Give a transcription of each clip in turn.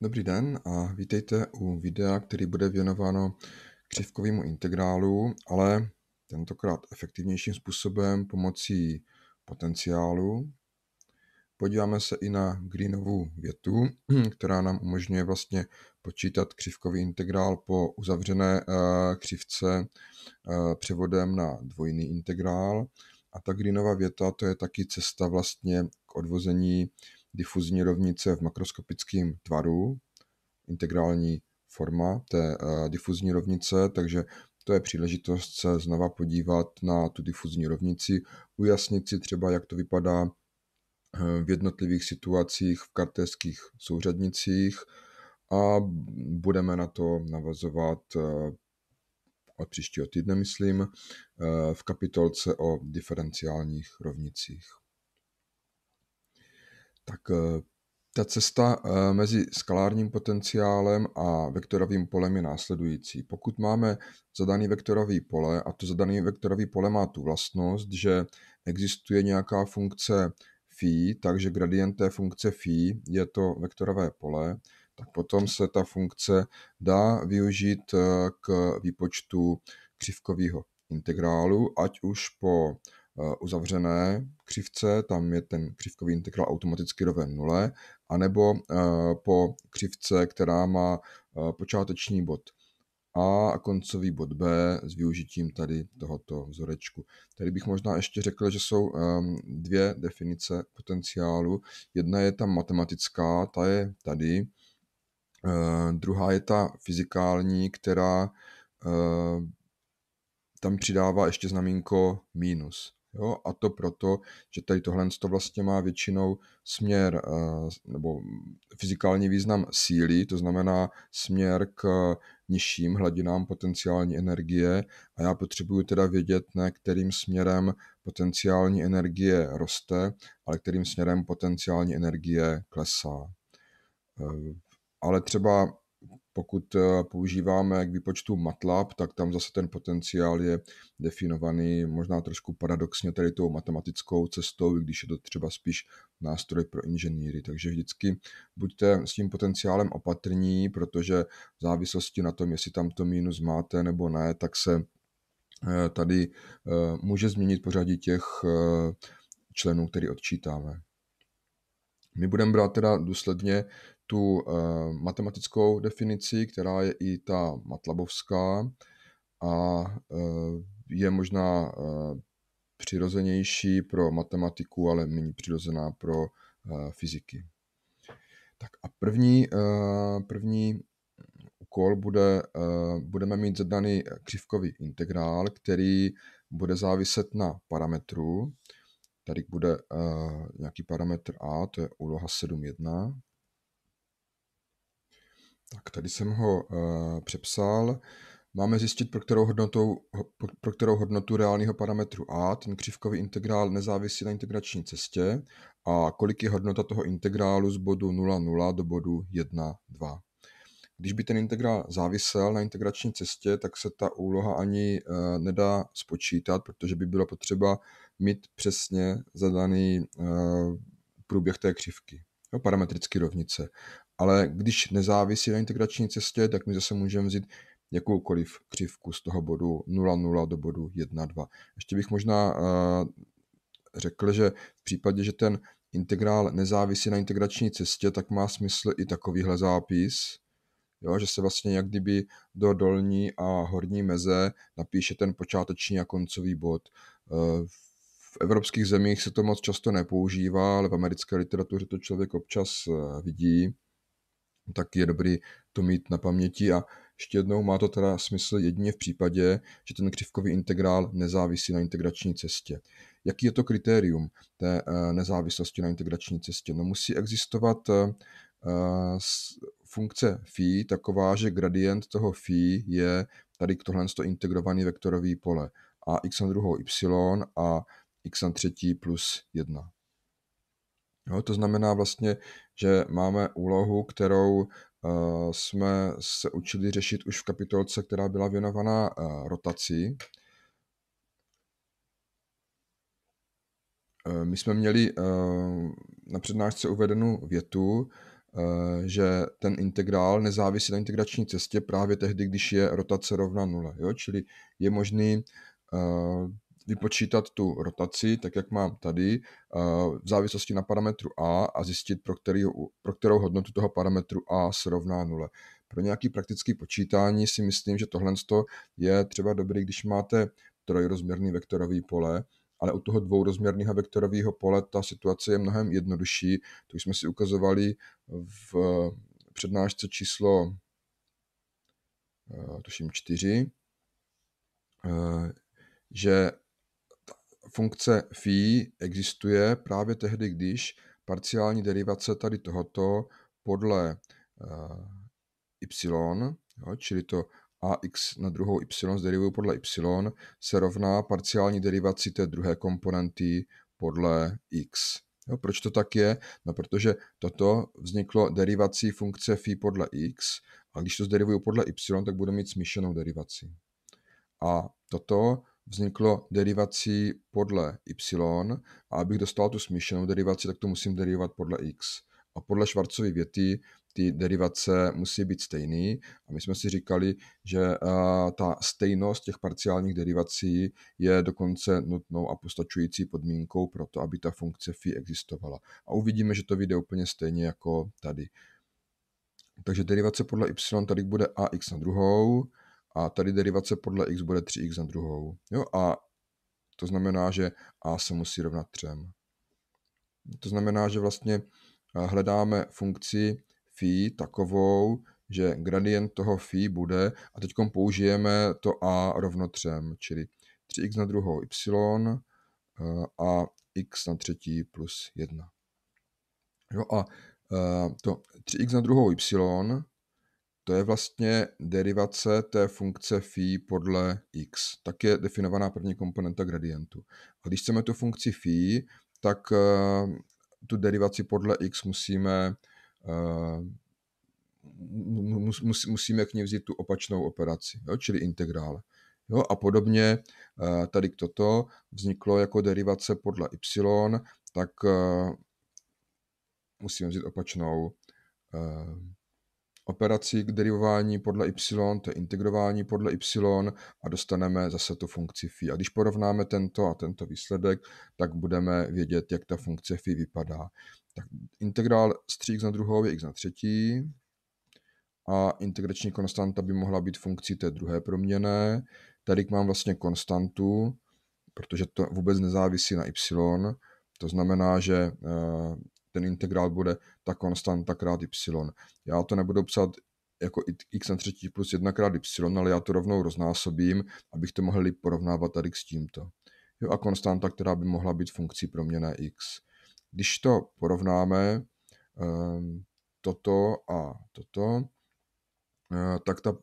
Dobrý den a vítejte u videa, který bude věnováno křivkovému integrálu, ale tentokrát efektivnějším způsobem pomocí potenciálu. Podíváme se i na Greenovu větu, která nám umožňuje vlastně počítat křivkový integrál po uzavřené eh, křivce eh, převodem na dvojný integrál. A ta Greenova věta to je taky cesta vlastně k odvození difuzní rovnice v makroskopickém tvaru, integrální forma té eh, difuzní rovnice, takže to je příležitost se znova podívat na tu difuzní rovnici, ujasnit si třeba, jak to vypadá eh, v jednotlivých situacích v kartéských souřadnicích a budeme na to navazovat eh, od příštího týdne, myslím, v kapitolce o diferenciálních rovnicích tak eh, ta cesta eh, mezi skalárním potenciálem a vektorovým polem je následující. Pokud máme zadaný vektorový pole, a to zadaný vektorový pole má tu vlastnost, že existuje nějaká funkce phi, takže gradient té funkce phi je to vektorové pole, tak potom se ta funkce dá využít eh, k výpočtu křivkového integrálu, ať už po Eh, uzavřené křivce, tam je ten křivkový integrál automaticky roven nule, anebo eh, po křivce, která má eh, počáteční bod A a koncový bod B s využitím tady tohoto vzorečku. Tady bych možná ještě řekl, že jsou ehm, dvě definice potenciálu. Jedna je ta matematická, ta je tady. Druhá je ta fyzikální, která tam přidává ještě znamínko minus. Jo? A to proto, že tady tohle to vlastně má většinou směr eh, nebo fyzikální význam síly, to znamená směr k nižším hladinám potenciální energie a já potřebuju teda vědět, ne kterým směrem potenciální energie roste, ale kterým směrem potenciální energie klesá. Eh, ale třeba pokud eh, používáme k výpočtu MATLAB, tak tam zase ten potenciál je definovaný možná trošku paradoxně tady tou matematickou cestou, i když je to třeba spíš nástroj pro inženýry. Takže vždycky buďte s tím potenciálem opatrní, protože v závislosti na tom, jestli tam to mínus máte nebo ne, tak se eh, tady eh, může změnit pořadí těch členů, který odčítáme. My budeme brát teda důsledně tu eh, matematickou definici, která je i ta matlabovská a eh, je možná eh, přirozenější pro matematiku, ale méně přirozená pro fyziky. Tak a první, první úkol bude, budeme mít zadaný křivkový integrál, který bude záviset na parametru. Tady bude nějaký parametr a, to je úloha tak tady jsem ho uh, přepsal. Máme zjistit, pro kterou, hodnotu, pro, kterou hodnotu reálního parametru a, ten křivkový integrál nezávisí na integrační cestě, a kolik je hodnota toho integrálu z bodu 0, 0 do bodu 1, 2. Když by ten integrál závisel na integrační cestě, tak se ta úloha ani uh, nedá spočítat, protože by bylo potřeba mít přesně zadaný uh, průběh té křivky, jo, parametrické rovnice. Ale když nezávisí na integrační cestě, tak my zase můžeme vzít jakoukoliv křivku z toho bodu 0,0 do bodu 1,2. Ještě bych možná eh, řekl, že v případě, že ten integrál nezávisí na integrační cestě, tak má smysl i takovýhle zápis, jo, že se vlastně jak kdyby do dolní a horní meze napíše ten počáteční a koncový bod. Eh, v evropských zemích se to moc často nepoužívá, ale v americké literatuře to člověk občas eh, vidí. No tak je dobrý to mít na paměti a ještě jednou má to teda smysl jedině v případě, že ten křivkový integrál nezávisí na integrační cestě. Jaký je to kritérium té eh, nezávislosti na integrační cestě? No musí existovat eh, funkce phi taková, že gradient toho phi je tady k tohle integrovaný vektorový pole a x na druhou y a x na třetí plus 1. Jo, to znamená vlastně, že máme úlohu, kterou eh, jsme se učili řešit už v kapitolce, která byla věnovaná eh, rotaci. Eh, my jsme měli na přednášce uvedenou větu, že ten integrál nezávisí na integrační cestě právě tehdy, když je rotace rovna nule. Jo? Čili je možný vypočítat tu rotaci, tak jak mám tady, v závislosti na parametru A a zjistit, pro, který, pro kterou hodnotu toho parametru A se rovná nule. Pro nějaké praktické počítání si myslím, že tohle je třeba dobrý, když máte trojrozměrný vektorový pole, ale u toho dvourozměrného vektorového pole ta situace je mnohem jednodušší. To už jsme si ukazovali v přednášce číslo eh, tuším čtyři, eh, že funkce phi existuje právě tehdy, když parciální derivace tady tohoto podle eh, y, jo, čili to ax na druhou y zderivuju podle y, se rovná parciální derivaci té druhé komponenty podle x. Jo, proč to tak je? No, protože toto vzniklo derivací funkce phi podle x a když to zderivuju podle y, tak budu mít smíšenou derivaci. A toto vzniklo derivací podle y a abych dostal tu smíšenou derivaci, tak to musím derivovat podle x. A podle Schwarzovy věty ty derivace musí být stejný a my jsme si říkali, že eh, ta stejnost těch parciálních derivací je dokonce nutnou a postačující podmínkou pro to, aby ta funkce phi existovala. A uvidíme, že to vyjde úplně stejně jako tady. Takže derivace podle y tady bude ax na druhou, a tady derivace podle x bude 3x na druhou. Jo, a to znamená, že a se musí rovnat 3. To znamená, že vlastně eh, hledáme funkci phi takovou, že gradient toho phi bude, a teď použijeme to a rovno 3, čili 3x na druhou y eh, a x na třetí plus 1. Jo, a eh, to 3x na druhou y to je vlastně derivace té funkce phi podle x. Tak je definovaná první komponenta gradientu. A když chceme tu funkci phi, tak eh, tu derivaci podle x musíme eh, mus, musíme k ní vzít tu opačnou operaci, jo, čili integrále. Jo, a podobně eh, tady k toto vzniklo jako derivace podle y, tak musíme vzít opačnou operaci k derivování podle y, to je integrování podle y a dostaneme zase tu funkci phi. A když porovnáme tento a tento výsledek, tak budeme vědět, jak ta funkce phi vypadá. Tak integrál z 3x na druhou je x na třetí a integrační konstanta by mohla být funkcí té druhé proměné. Tady mám vlastně konstantu, protože to vůbec nezávisí na y, to znamená, že eh, ten integrál bude ta konstanta krát y. Já to nebudu psát jako x na třetí plus 1 krát y, ale já to rovnou roznásobím, abych to mohl porovnávat tady s tímto. Jo, a konstanta, která by mohla být funkcí proměné x. Když to porovnáme, ehm, toto a toto, eh, tak ta,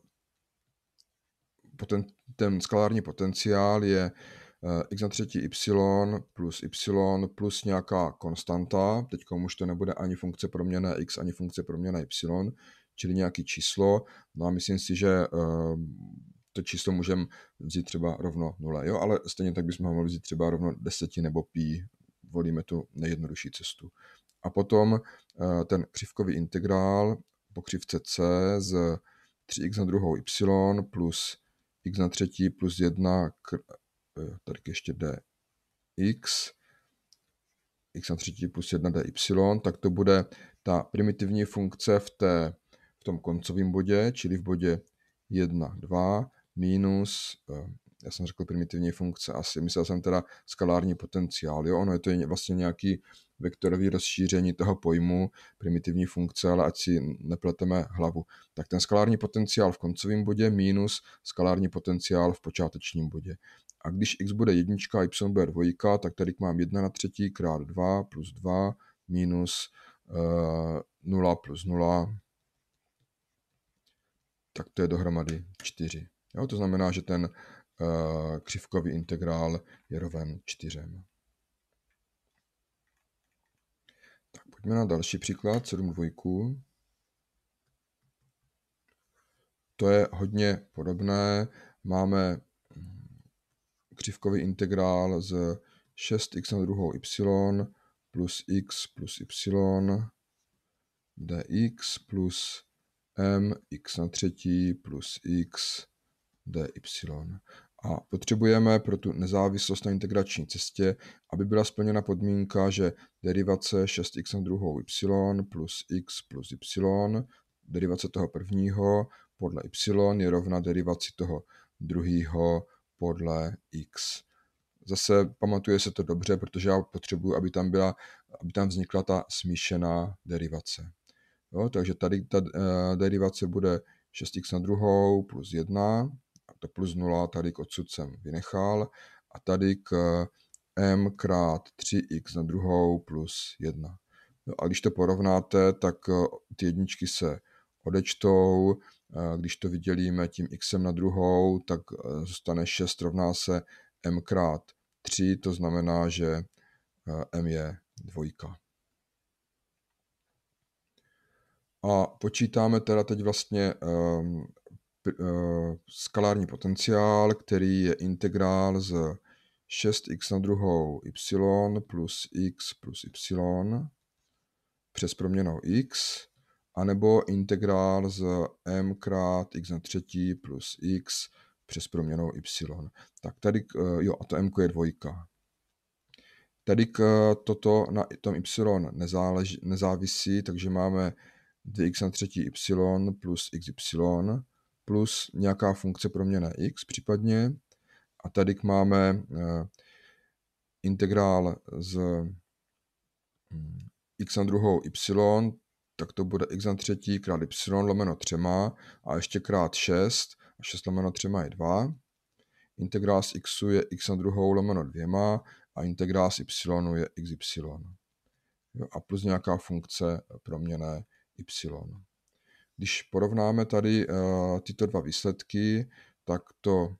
poten, ten skalární potenciál je Eh, x na třetí y plus y plus nějaká konstanta, teď už to nebude ani funkce proměné x, ani funkce proměné y, čili nějaký číslo. No a myslím si, že ehm, to číslo můžeme vzít třeba rovno 0, jo? ale stejně tak bychom ho mohli vzít třeba rovno 10 nebo pí, volíme tu nejjednodušší cestu. A potom eh, ten křivkový integrál po křivce C z 3x na druhou y plus x na třetí plus 1 Eh, tady ještě dx, x na třetí plus 1 dy, tak to bude ta primitivní funkce v, té, v tom koncovém bodě, čili v bodě 1, 2, minus, eh, já jsem řekl primitivní funkce asi, myslel jsem teda skalární potenciál, jo, ono je to vlastně nějaký vektorový rozšíření toho pojmu primitivní funkce, ale ať si nepleteme hlavu. Tak ten skalární potenciál v koncovém bodě minus skalární potenciál v počátečním bodě. A když x bude jednička, a y bude dvojka, tak tady mám 1 na třetí krát 2 plus 2 minus uh, eh, 0 plus 0. Tak to je dohromady 4. Jo, to znamená, že ten uh, křivkový integrál je roven 4. Tak pojďme na další příklad, 7 dvojku. To je hodně podobné. Máme křivkový integrál z 6x na druhou y plus x plus y dx plus mx na třetí plus x dy. A potřebujeme pro tu nezávislost na integrační cestě, aby byla splněna podmínka, že derivace 6x na druhou y plus x plus y, derivace toho prvního podle y je rovna derivaci toho druhého podle X. Zase pamatuje se to dobře, protože já potřebuji, aby tam, byla, aby tam vznikla ta smíšená derivace. Jo, takže tady ta eh, derivace bude 6x na druhou plus 1, a to plus 0 tady k odsud jsem vynechal, a tady k eh, m krát 3x na druhou plus 1. Jo, a když to porovnáte, tak eh, ty jedničky se odečtou, když to vydělíme tím x na druhou, tak eh, zůstane 6 rovná se m krát 3, to znamená, že eh, m je dvojka. A počítáme teda teď vlastně ehm, eh, skalární potenciál, který je integrál z 6x na druhou y plus x plus y přes proměnou x anebo integrál z m krát x na třetí plus x přes proměnou y. Tak tady, eh, jo, a to m je dvojka. Tady k eh, toto na tom y nezáleží, nezávisí, takže máme 2x na třetí y plus xy plus nějaká funkce proměna x případně. A tady máme eh, integrál z hm, x na druhou y tak to bude x na třetí krát y lomeno třema a ještě krát 6 a 6 lomeno třema je 2. Integrál z x je x na druhou lomeno dvěma a integrál z y je xy. Jo, a plus nějaká funkce proměné y. Když porovnáme tady uh, tyto dva výsledky, tak to uh,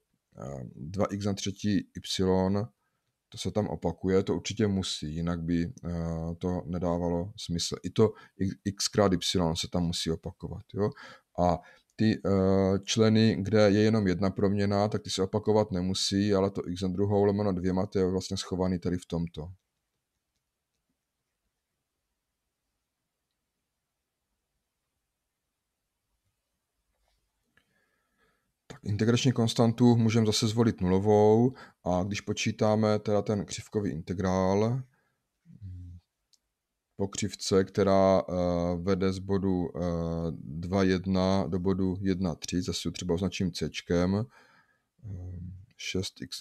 eh, 2x na třetí y to se tam opakuje, to určitě musí, jinak by eh, to nedávalo smysl. I to xkrát y se tam musí opakovat. Jo? A ty eh, členy, kde je jenom jedna proměna, tak ty se opakovat nemusí, ale to x na druhou lomeno dvěma, to je vlastně schovaný tady v tomto. integrační konstantu můžeme zase zvolit nulovou a když počítáme teda ten křivkový integrál po křivce, která eh, vede z bodu 2,1 eh, do bodu 1,3, zase třeba označím c, 6x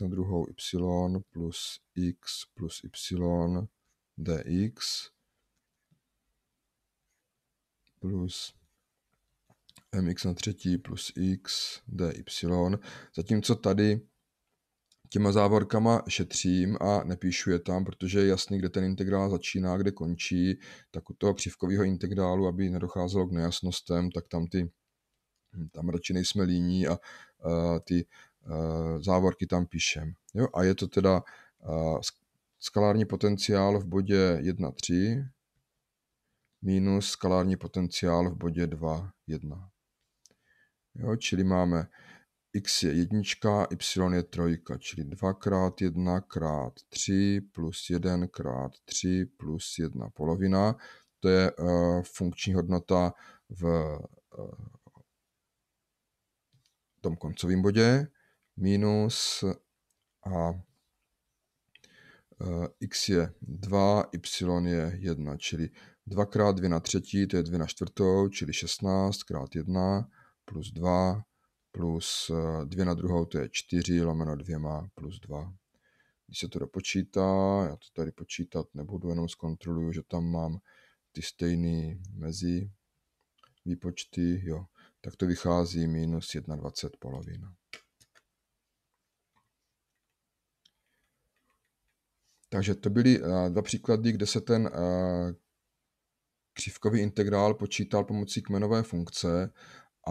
eh, na druhou y plus x plus y dx plus mx na třetí plus x dy. Zatímco tady těma závorkama šetřím a nepíšu je tam, protože je jasný, kde ten integrál začíná, kde končí, tak u toho křivkového integrálu, aby nedocházelo k nejasnostem, tak tam ty tam radši nejsme líní a uh, ty uh, závorky tam píšem. Jo? A je to teda uh, skalární potenciál v bodě 3 minus skalární potenciál v bodě 1. Jo, čili máme x je jednička, y je trojka, čili 2 krát 1 krát 3 plus 1 krát 3 plus 1 polovina. To je uh, funkční hodnota v uh, tom koncovém bodě minus a uh, x je 2, y je 1, čili 2 krát 2 na třetí, to je 2 na čtvrtou, čili 16 krát 1 plus 2 plus 2 eh, na druhou, to je 4 lomeno 2 plus 2. Když se to dopočítá, já to tady počítat nebudu, jenom zkontroluju, že tam mám ty stejné mezi výpočty, jo, tak to vychází minus 21 polovina. Takže to byly eh, dva příklady, kde se ten eh, křivkový integrál počítal pomocí kmenové funkce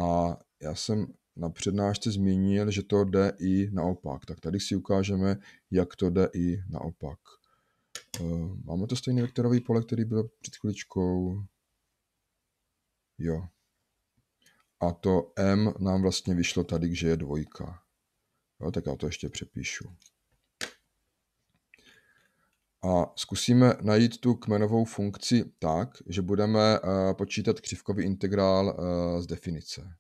a já jsem na přednášce zmínil, že to jde i naopak. Tak tady si ukážeme, jak to jde i naopak. Eh, máme to stejné vektorové pole, který byl před chviličkou. Jo. A to M nám vlastně vyšlo tady, že je dvojka. Jo, tak já to ještě přepíšu. A zkusíme najít tu kmenovou funkci tak, že budeme eh, počítat křivkový integrál eh, z definice.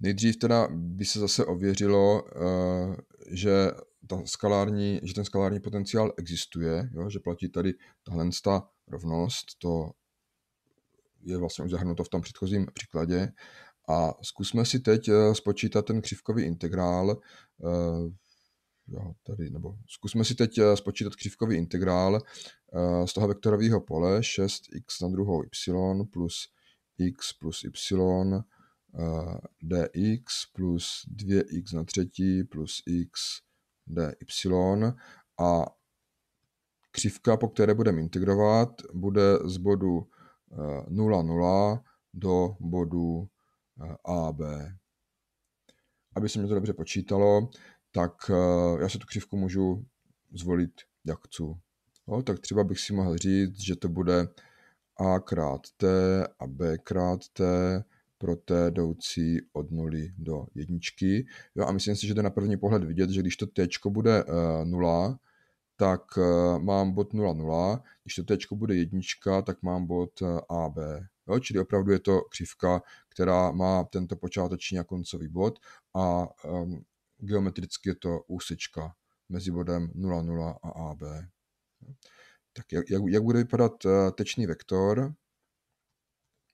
Nejdřív teda by se zase ověřilo, eh, že, ta skalární, že ten skalární potenciál existuje, jo? že platí tady tahle rovnost, to je vlastně už zahrnuto v tom předchozím příkladě. A zkusme si teď spočítat ten křivkový integrál jo, tady, nebo zkusme si teď eh, spočítat křivkový integrál eh, z toho vektorového pole 6x na druhou y plus x plus y eh, dx plus 2x na třetí plus x dy a křivka, po které budeme integrovat, bude z bodu 0, 0 do bodu AB. Aby se mi to dobře počítalo, tak eh, já se tu křivku můžu zvolit, jak chci. Jo, tak třeba bych si mohl říct, že to bude a krát t a b krát t pro t jdoucí od 0 do jedničky. Jo, a myslím si, že to na první pohled vidět, že když to t bude 0, eh, tak eh, mám bod 0, 0. Když to t bude jednička, tak mám bod AB. Jo, čili opravdu je to křivka, která má tento počáteční a koncový bod a um, geometricky je to úsečka mezi bodem 0,0 a AB. Tak jak, jak, jak bude vypadat eh, tečný vektor?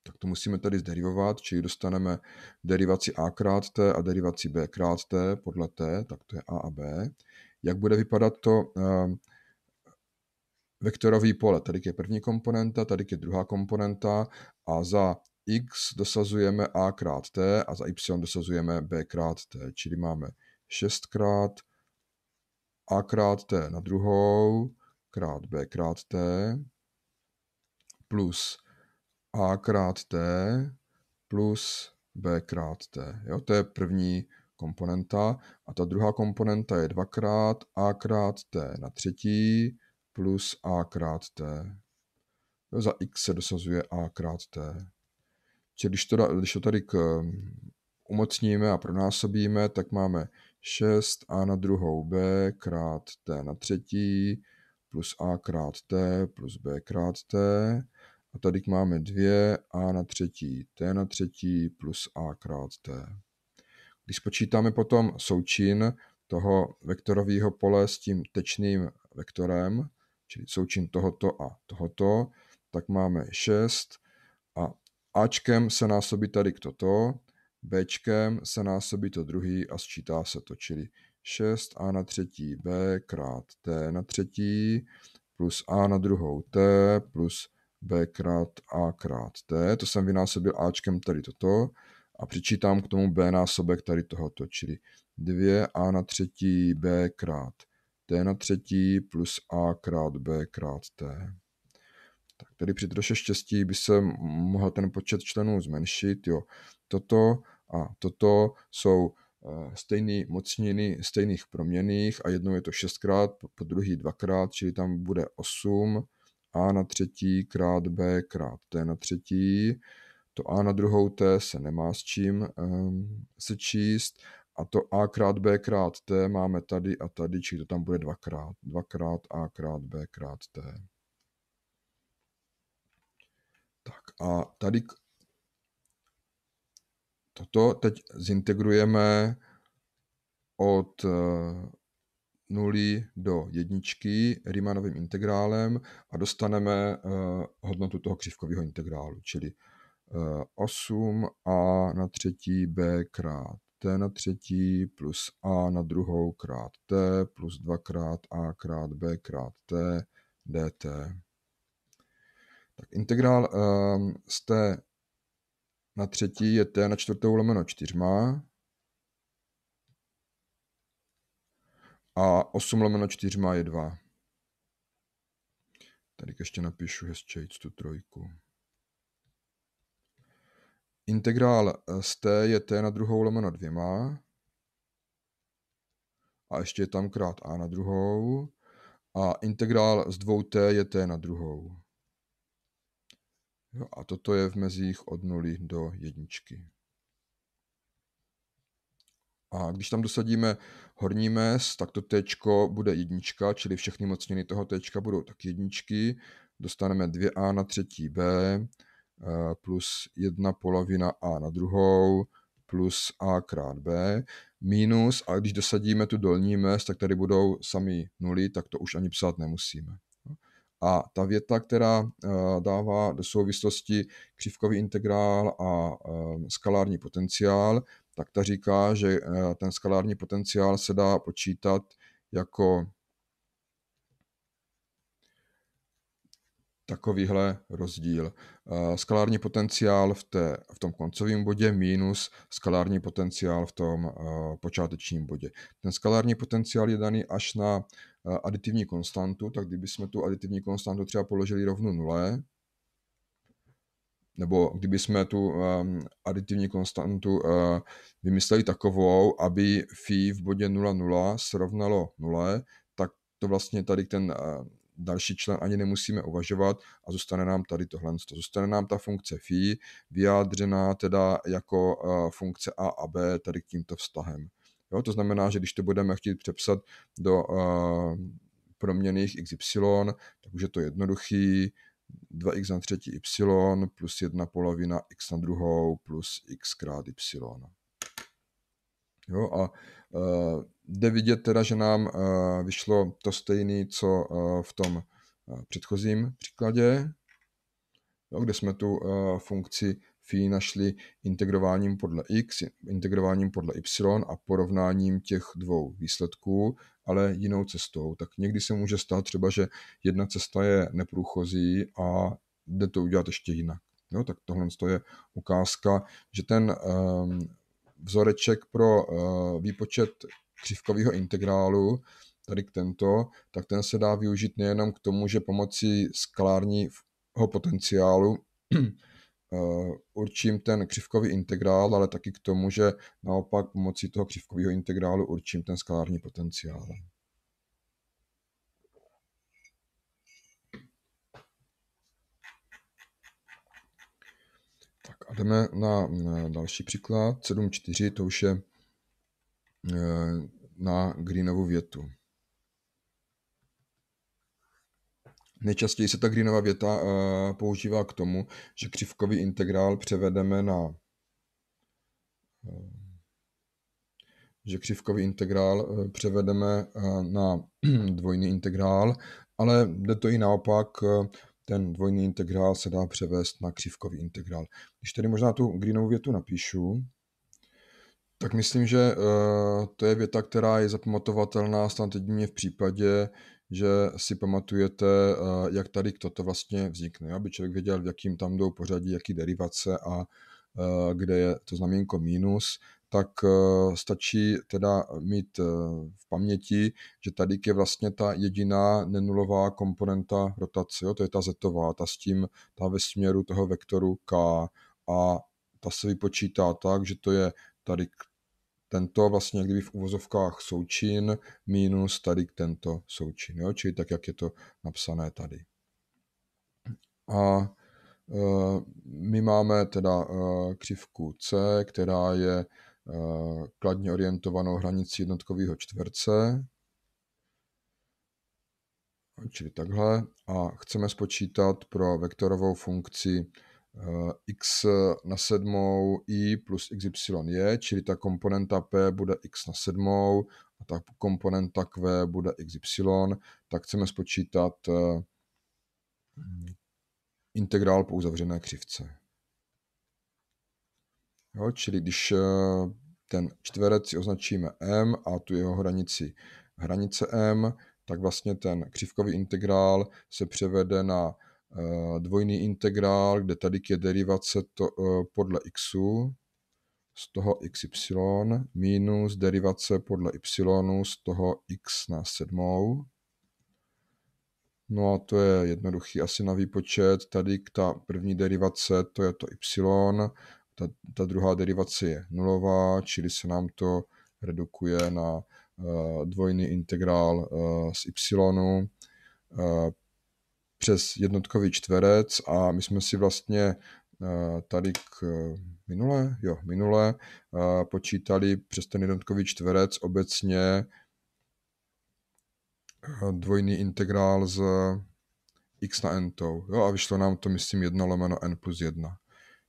Tak to musíme tady zderivovat, čili dostaneme derivaci a krát t a derivaci b krát t podle t, tak to je a a b. Jak bude vypadat to eh, vektorový pole? Tady je první komponenta, tady je druhá komponenta a za x dosazujeme a krát t a za y dosazujeme b krát t, čili máme 6krát a krát t na druhou krát b krát t plus a krát t plus b krát t. Jo, to je první komponenta. A ta druhá komponenta je dvakrát a krát t na třetí plus a krát t. Jo, za x se dosazuje a krát t. Čili když to, když to tady k, umocníme a pronásobíme, tak máme 6 a na druhou b krát t na třetí plus a krát t plus b krát t. A tady máme 2 a na třetí t na třetí plus a krát t. Když spočítáme potom součin toho vektorového pole s tím tečným vektorem, čili součin tohoto a tohoto, tak máme 6 a ačkem se násobí tady k toto, B se násobí to druhý a sčítá se to, čili 6a na třetí b krát t na třetí plus a na druhou t plus b krát a krát t. To jsem vynásobil ačkem tady toto a přičítám k tomu b násobek tady tohoto, čili 2a na třetí b krát t na třetí plus a krát b krát t. Tak tady při troše štěstí by se mohl ten počet členů zmenšit. Jo. Toto a toto jsou eh, stejné mocniny stejných proměných a jednou je to šestkrát, po druhý dvakrát, čili tam bude 8 a na třetí krát b krát t na třetí. To a na druhou t se nemá s čím um, ehm, sečíst a to a krát b krát t máme tady a tady, čili to tam bude dvakrát. Dvakrát a krát b krát t. Tak a tady Toto teď zintegrujeme od eh, nuly do jedničky Riemannovým integrálem a dostaneme eh, hodnotu toho křivkového integrálu, čili 8 eh, a na třetí b krát t na třetí plus a na druhou krát t plus 2 krát a krát b krát t dt. Tak integrál z té na třetí je t na čtvrtou lomeno čtyřma. A 8 lomeno čtyřma je 2. Tady ještě napíšu hezčejc tu trojku. Integrál eh, z t je t na druhou lomeno dvěma. A ještě je tam krát a na druhou. A integrál z dvou t je t na druhou. Jo, no a toto je v mezích od 0 do 1. A když tam dosadíme horní mez, tak to tečko bude jednička, čili všechny mocniny toho tečka budou tak jedničky. Dostaneme 2A na třetí B eh, plus 1 polovina A na druhou plus A krát B minus a když dosadíme tu dolní mez, tak tady budou sami nuly, tak to už ani psát nemusíme. A ta věta, která eh, dává do souvislosti křivkový integrál a eh, skalární potenciál, tak ta říká, že eh, ten skalární potenciál se dá počítat jako takovýhle rozdíl. Eh, skalární potenciál v, té, v tom koncovém bodě minus skalární potenciál v tom eh, počátečním bodě. Ten skalární potenciál je daný až na eh, aditivní konstantu, tak kdybychom tu aditivní konstantu třeba položili rovnu nule, nebo kdyby jsme tu ehm, aditivní konstantu vymysleli takovou, aby phi v bodě 0,0 srovnalo 0, tak to vlastně tady ten další člen ani nemusíme uvažovat a zůstane nám tady tohle. Zůstane nám ta funkce phi vyjádřená teda jako eh, funkce a a b tady k tímto vztahem. Jo, to znamená, že když to budeme chtít přepsat do uh, proměných xy, tak už je to jednoduchý, 2x na třetí y plus 1 polovina x na druhou plus x krát y. Jo, a uh, Jde vidět teda, že nám eh, vyšlo to stejné, co eh, v tom eh, předchozím příkladě, jo, kde jsme tu funkci phi našli integrováním podle x, integrováním podle y a porovnáním těch dvou výsledků, ale jinou cestou. Tak někdy se může stát třeba, že jedna cesta je neprůchozí a jde to udělat ještě jinak. Jo, tak tohle je ukázka, že ten um, vzoreček pro uh, výpočet křivkového integrálu, tady k tento, tak ten se dá využít nejenom k tomu, že pomocí skalárního potenciálu eh, určím ten křivkový integrál, ale taky k tomu, že naopak pomocí toho křivkového integrálu určím ten skalární potenciál. Tak a jdeme na další příklad, 7.4, to už je Eh, na Greenovu větu. Nejčastěji se ta Greenova věta eh, používá k tomu, že křivkový integrál převedeme na eh, že křivkový integrál převedeme na dvojný integrál, ale jde to i naopak, ten dvojný integrál se dá převést na křivkový integrál. Když tady možná tu Greenovu větu napíšu, tak myslím, že eh, to je věta, která je zapamatovatelná snad jedině v případě, že si pamatujete, eh, jak tady kdo to vlastně vznikne, aby člověk věděl, v jakým tam jdou pořadí, jaký derivace a eh, kde je to znamínko mínus, tak stačí teda mít v paměti, že tady je vlastně ta jediná nenulová komponenta rotace, jo? to je ta zetová, ta s tím, ta ve směru toho vektoru k a ta se vypočítá tak, že to je tady tento vlastně kdyby v uvozovkách součin minus tady tento součin, jo? čili tak, jak je to napsané tady. A e, my máme teda e, křivku C, která je e, kladně orientovanou hranicí jednotkového čtverce, čili takhle, a chceme spočítat pro vektorovou funkci Eh, x na sedmou i plus xy je, čili ta komponenta p bude x na sedmou a ta komponenta q bude xy, tak chceme spočítat eh, integrál po uzavřené křivce. Jo, čili když eh, ten čtverec si označíme m a tu jeho hranici hranice m, tak vlastně ten křivkový integrál se převede na Eh, dvojný integrál, kde tady je derivace to, eh, podle xu z toho xy minus derivace podle y z toho x na sedmou. No a to je jednoduchý asi na výpočet. Tady k ta první derivace, to je to y, ta, ta druhá derivace je nulová, čili se nám to redukuje na uh, dvojný integrál uh, z y. Uh, přes jednotkový čtverec a my jsme si vlastně eh, tady k eh, minule, jo, minule eh, počítali přes ten jednotkový čtverec obecně dvojný integrál z x na n tou, jo, a vyšlo nám to, myslím, 1 lomeno n plus 1.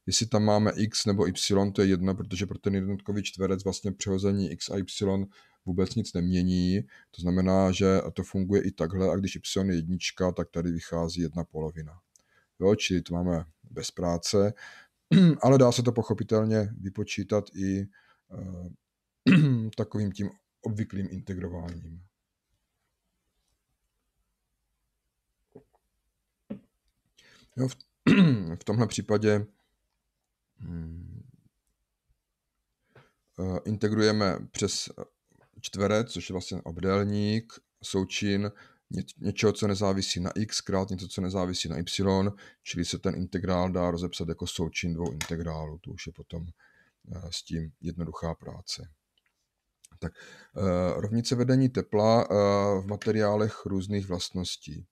Jestli tam máme x nebo y, to je jedno, protože pro ten jednotkový čtverec vlastně přehození x a y vůbec nic nemění. To znamená, že to funguje i takhle a když y je jednička, tak tady vychází jedna polovina. Jo, čili to máme bez práce, ale dá se to pochopitelně vypočítat i uh, takovým tím obvyklým integrováním. Jo, v, v tomhle případě hmm, eh, integrujeme přes čtverec, což je vlastně obdélník, součin něčeho, co nezávisí na x krát něco, co nezávisí na y, čili se ten integrál dá rozepsat jako součin dvou integrálů. To už je potom eh, s tím jednoduchá práce. Tak eh, rovnice vedení tepla eh, v materiálech různých vlastností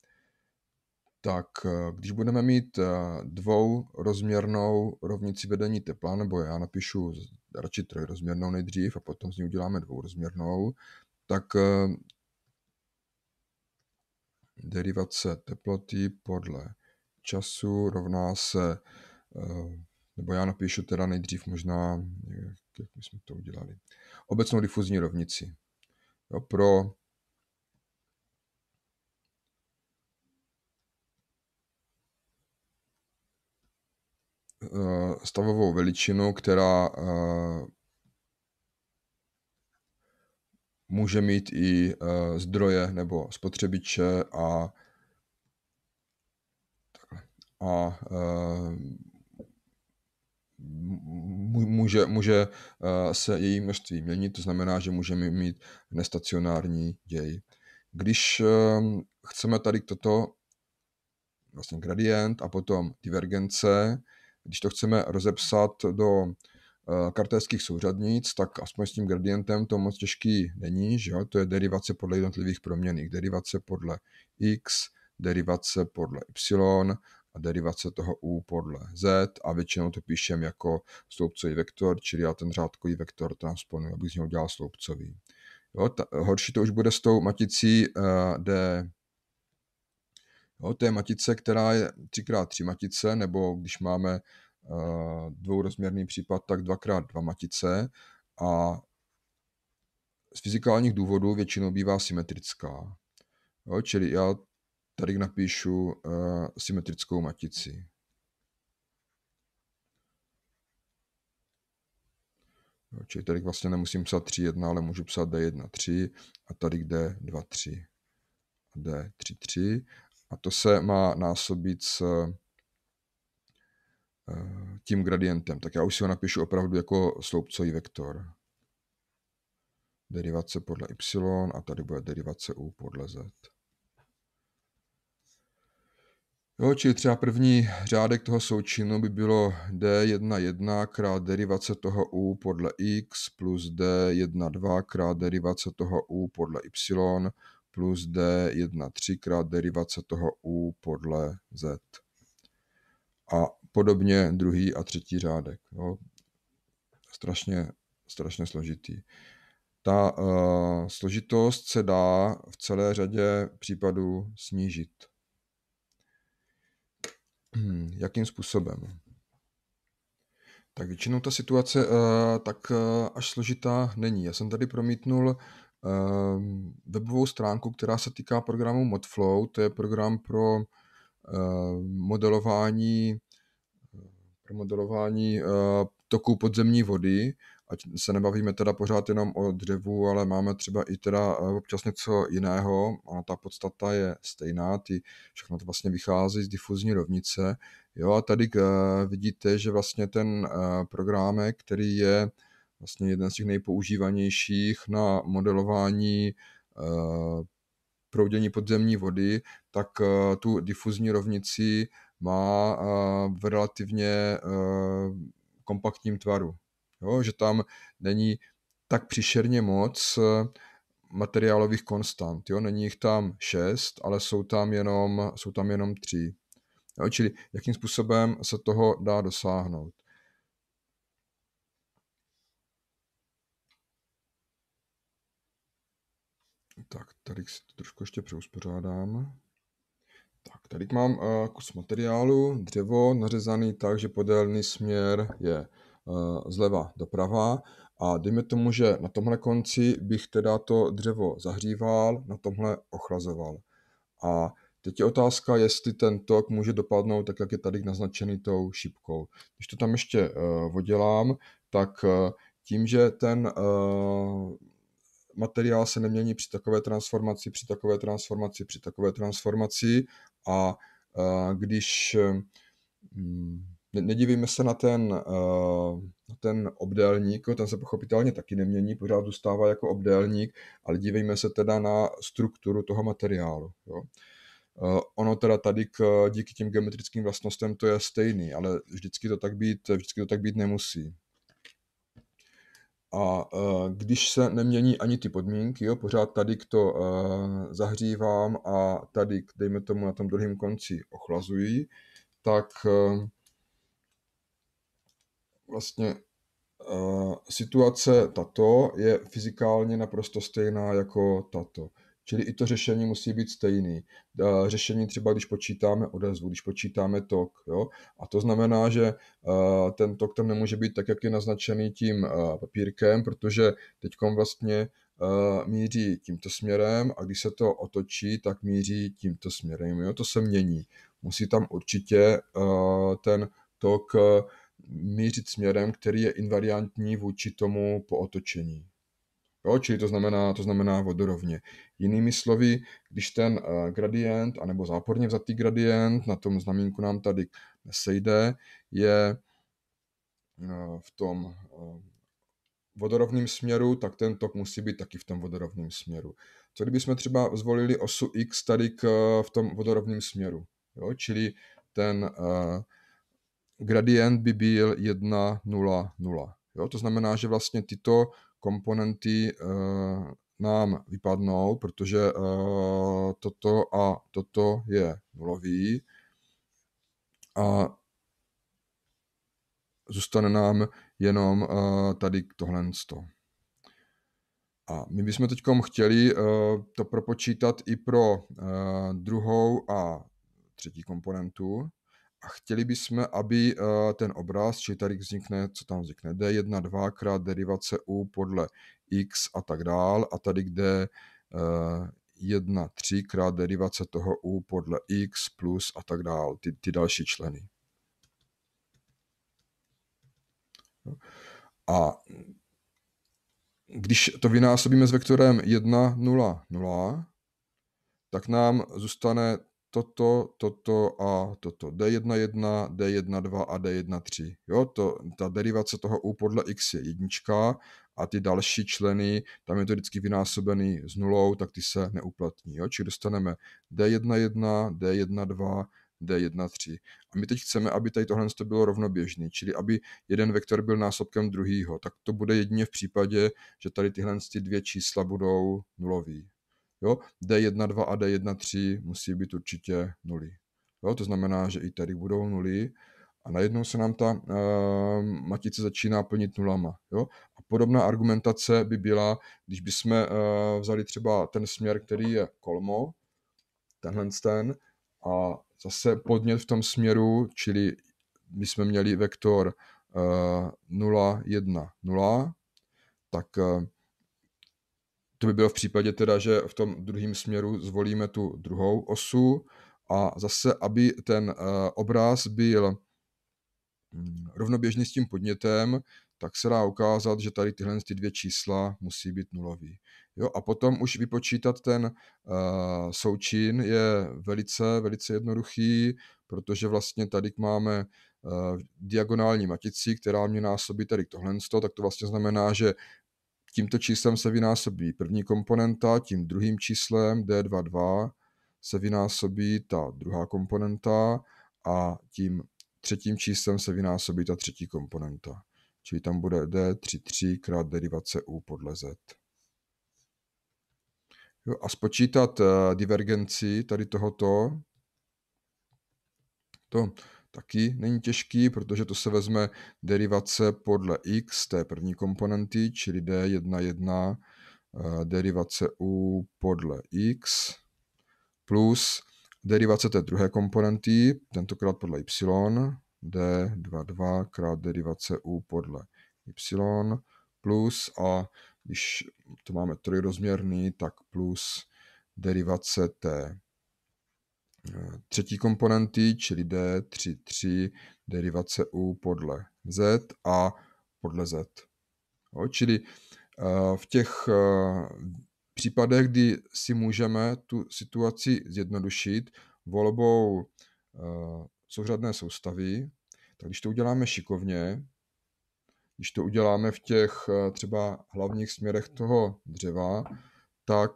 tak eh, když budeme mít eh, dvourozměrnou rovnici vedení tepla, nebo já napíšu radši trojrozměrnou nejdřív a potom z ní uděláme dvourozměrnou, tak eh, derivace teploty podle času rovná se, nebo já napíšu teda nejdřív možná, jak, jak jsme to udělali, obecnou difuzní rovnici. Jo, pro Eh, stavovou veličinu, která eh, může mít i eh, zdroje nebo spotřebiče a, a může, může se její množství měnit, to znamená, že můžeme mít nestacionární děj. Když ehm, chceme tady toto vlastně gradient a potom divergence, když to chceme rozepsat do eh, kartelských souřadnic, tak aspoň s tím gradientem to moc těžký není, že jo? to je derivace podle jednotlivých proměných, derivace podle x, derivace podle y a derivace toho u podle z a většinou to píšem jako sloupcový vektor, čili já ten řádkový vektor transponuji, abych z něho udělal sloupcový. Jo, ta, horší to už bude s tou maticí uh, d Jo, to je matice, která je 3x3 matice, nebo když máme uh, dvourozměrný případ, tak 2x2 matice a z fyzikálních důvodů většinou bývá symetrická. Jo, čili já tady napíšu uh, symetrickou matici. Jo, čili tady vlastně nemusím psát 3, 1, ale můžu psát D1, 3 a tady D2, 3. D3, 3 a to se má násobit s eh, tím gradientem. Tak já už si ho napíšu opravdu jako sloupcový vektor. Derivace podle y a tady bude derivace u podle z. Jo, čili třeba první řádek toho součinu by bylo d1,1 krát derivace toho u podle x plus d1,2 krát derivace toho u podle y plus d 13 třikrát derivace toho U podle Z. A podobně druhý a třetí řádek. Jo. Strašně, strašně složitý. Ta uh, složitost se dá v celé řadě případů snížit. Jakým způsobem? Tak většinou ta situace uh, tak uh, až složitá není. Já jsem tady promítnul Ehm, webovou stránku, která se týká programu Modflow. To je program pro ehm, modelování, pro modelování eh, toků podzemní vody. Ať se nebavíme teda pořád jenom o dřevu, ale máme třeba i teda eh, občas něco jiného a ta podstata je stejná, ty všechno to vlastně vychází z difuzní rovnice. Jo a tady eh, vidíte, že vlastně ten program, který je vlastně jeden z těch nejpoužívanějších na modelování eh, proudění podzemní vody, tak eh, tu difuzní rovnici má eh, v relativně kompaktním tvaru. Jo, že tam není tak příšerně moc materiálových konstant. Jo? Není jich tam šest, ale jsou tam jenom, jsou tam jenom tři. Jo? Čili jakým způsobem se toho dá dosáhnout. Tak, tady si to trošku ještě přeuspořádám. Tak, tady mám uh, kus materiálu, dřevo nařezaný tak, že podélný směr je uh, zleva doprava a dejme tomu, že na tomhle konci bych teda to dřevo zahříval, na tomhle ochlazoval. A teď je otázka, jestli ten tok může dopadnout tak, jak je tady naznačený tou šipkou. Když to tam ještě uh, oddělám, tak uh, tím, že ten uh, materiál se nemění při takové transformaci, při takové transformaci, při takové transformaci a když mm, nedivíme se na ten, na ten obdélník, ten se pochopitelně taky nemění, pořád zůstává jako obdélník, ale dívejme se teda na strukturu toho materiálu. Jo. Ono teda tady k, díky těm geometrickým vlastnostem to je stejný, ale vždycky to tak být, vždycky to tak být nemusí. A e, když se nemění ani ty podmínky, jo, pořád tady to e, zahřívám a tady, dejme tomu, na tom druhém konci ochlazují, tak e, vlastně situace tato je fyzikálně naprosto stejná jako tato. Čili i to řešení musí být stejný. Řešení třeba, když počítáme odezvu, když počítáme tok. Jo? A to znamená, že ten tok tam nemůže být tak, jak je naznačený tím papírkem, protože teď vlastně míří tímto směrem a když se to otočí, tak míří tímto směrem. Jo? To se mění. Musí tam určitě ten tok mířit směrem, který je invariantní vůči tomu po otočení. Jo, čili to znamená, to znamená vodorovně. Jinými slovy, když ten eh, gradient, anebo záporně vzatý gradient, na tom znamínku nám tady sejde, je eh, v tom eh, vodorovném směru, tak ten tok musí být taky v tom vodorovném směru. Co kdybychom třeba zvolili osu x tady k, v tom vodorovném směru? Jo? Čili ten uh, gradient by byl 1, 0, 0. Jo? To znamená, že vlastně tyto komponenty eh, nám vypadnou, protože eh, toto a toto je nulový a zůstane nám jenom eh, tady tohle 100. A my bychom teď chtěli to propočítat i pro druhou a třetí komponentu, a chtěli bychom, aby eh, ten obraz, či tady vznikne, co tam vznikne, D1, 2 krát derivace U podle X a tak dál a tady kde 1, 3 krát derivace toho U podle X plus a tak dál, ty, ty další členy. A když to vynásobíme s vektorem 1, 0, 0, tak nám zůstane toto, toto a toto. D1,1, D1,2 a D1,3. Jo, to, ta derivace toho U podle X je jednička a ty další členy, tam je to vždycky vynásobený s nulou, tak ty se neuplatní. Jo? Či dostaneme D1,1, D1,2, D1,3. A my teď chceme, aby tady tohle bylo rovnoběžný, čili aby jeden vektor byl násobkem druhýho. Tak to bude jedině v případě, že tady tyhle dvě čísla budou nulový. Jo? D1,2 a D1,3 musí být určitě nuly. Jo? To znamená, že i tady budou nuly a najednou se nám ta uh, matice začíná plnit nulama. Jo? A podobná argumentace by byla, když bychom uh, vzali třeba ten směr, který je kolmo, tenhle ten, a zase podnět v tom směru, čili my jsme měli vektor uh, 0, 1, 0, tak eh, to by bylo v případě teda, že v tom druhém směru zvolíme tu druhou osu a zase, aby ten eh, obraz byl hm, rovnoběžný s tím podnětem, tak se dá ukázat, že tady tyhle ty dvě čísla musí být nulový. Jo, a potom už vypočítat ten uh, součin je velice, velice jednoduchý, protože vlastně tady máme uh, diagonální matici, která mě násobí tady tohle, tak to vlastně znamená, že tímto číslem se vynásobí první komponenta, tím druhým číslem D22 se vynásobí ta druhá komponenta a tím třetím číslem se vynásobí ta třetí komponenta. Čili tam bude D33 krát derivace U podle Z. Jo, a spočítat eh, divergenci tady tohoto, to taky není těžký, protože to se vezme derivace podle x té první komponenty, čili d1,1 eh, derivace u podle x plus derivace té druhé komponenty, tentokrát podle y, d22 krát derivace u podle y plus a když to máme trojrozměrný, tak plus derivace té Třetí komponenty, čili D3,3 derivace U podle Z a podle Z. Jo, čili eh, v těch eh, případech, kdy si můžeme tu situaci zjednodušit volbou eh, souřadné soustavy, tak když to uděláme šikovně, když to uděláme v těch třeba hlavních směrech toho dřeva, tak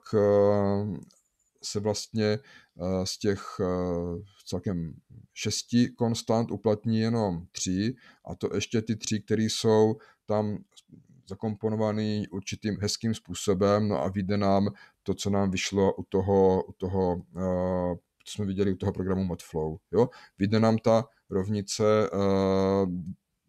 se vlastně Eh, z těch eh, celkem šesti konstant uplatní jenom tři a to ještě ty tři, které jsou tam zakomponovaný určitým hezkým způsobem, no a vyjde nám to, co nám vyšlo u toho, u toho eh, co jsme viděli u toho programu Modflow. Jo? Vyjde nám ta rovnice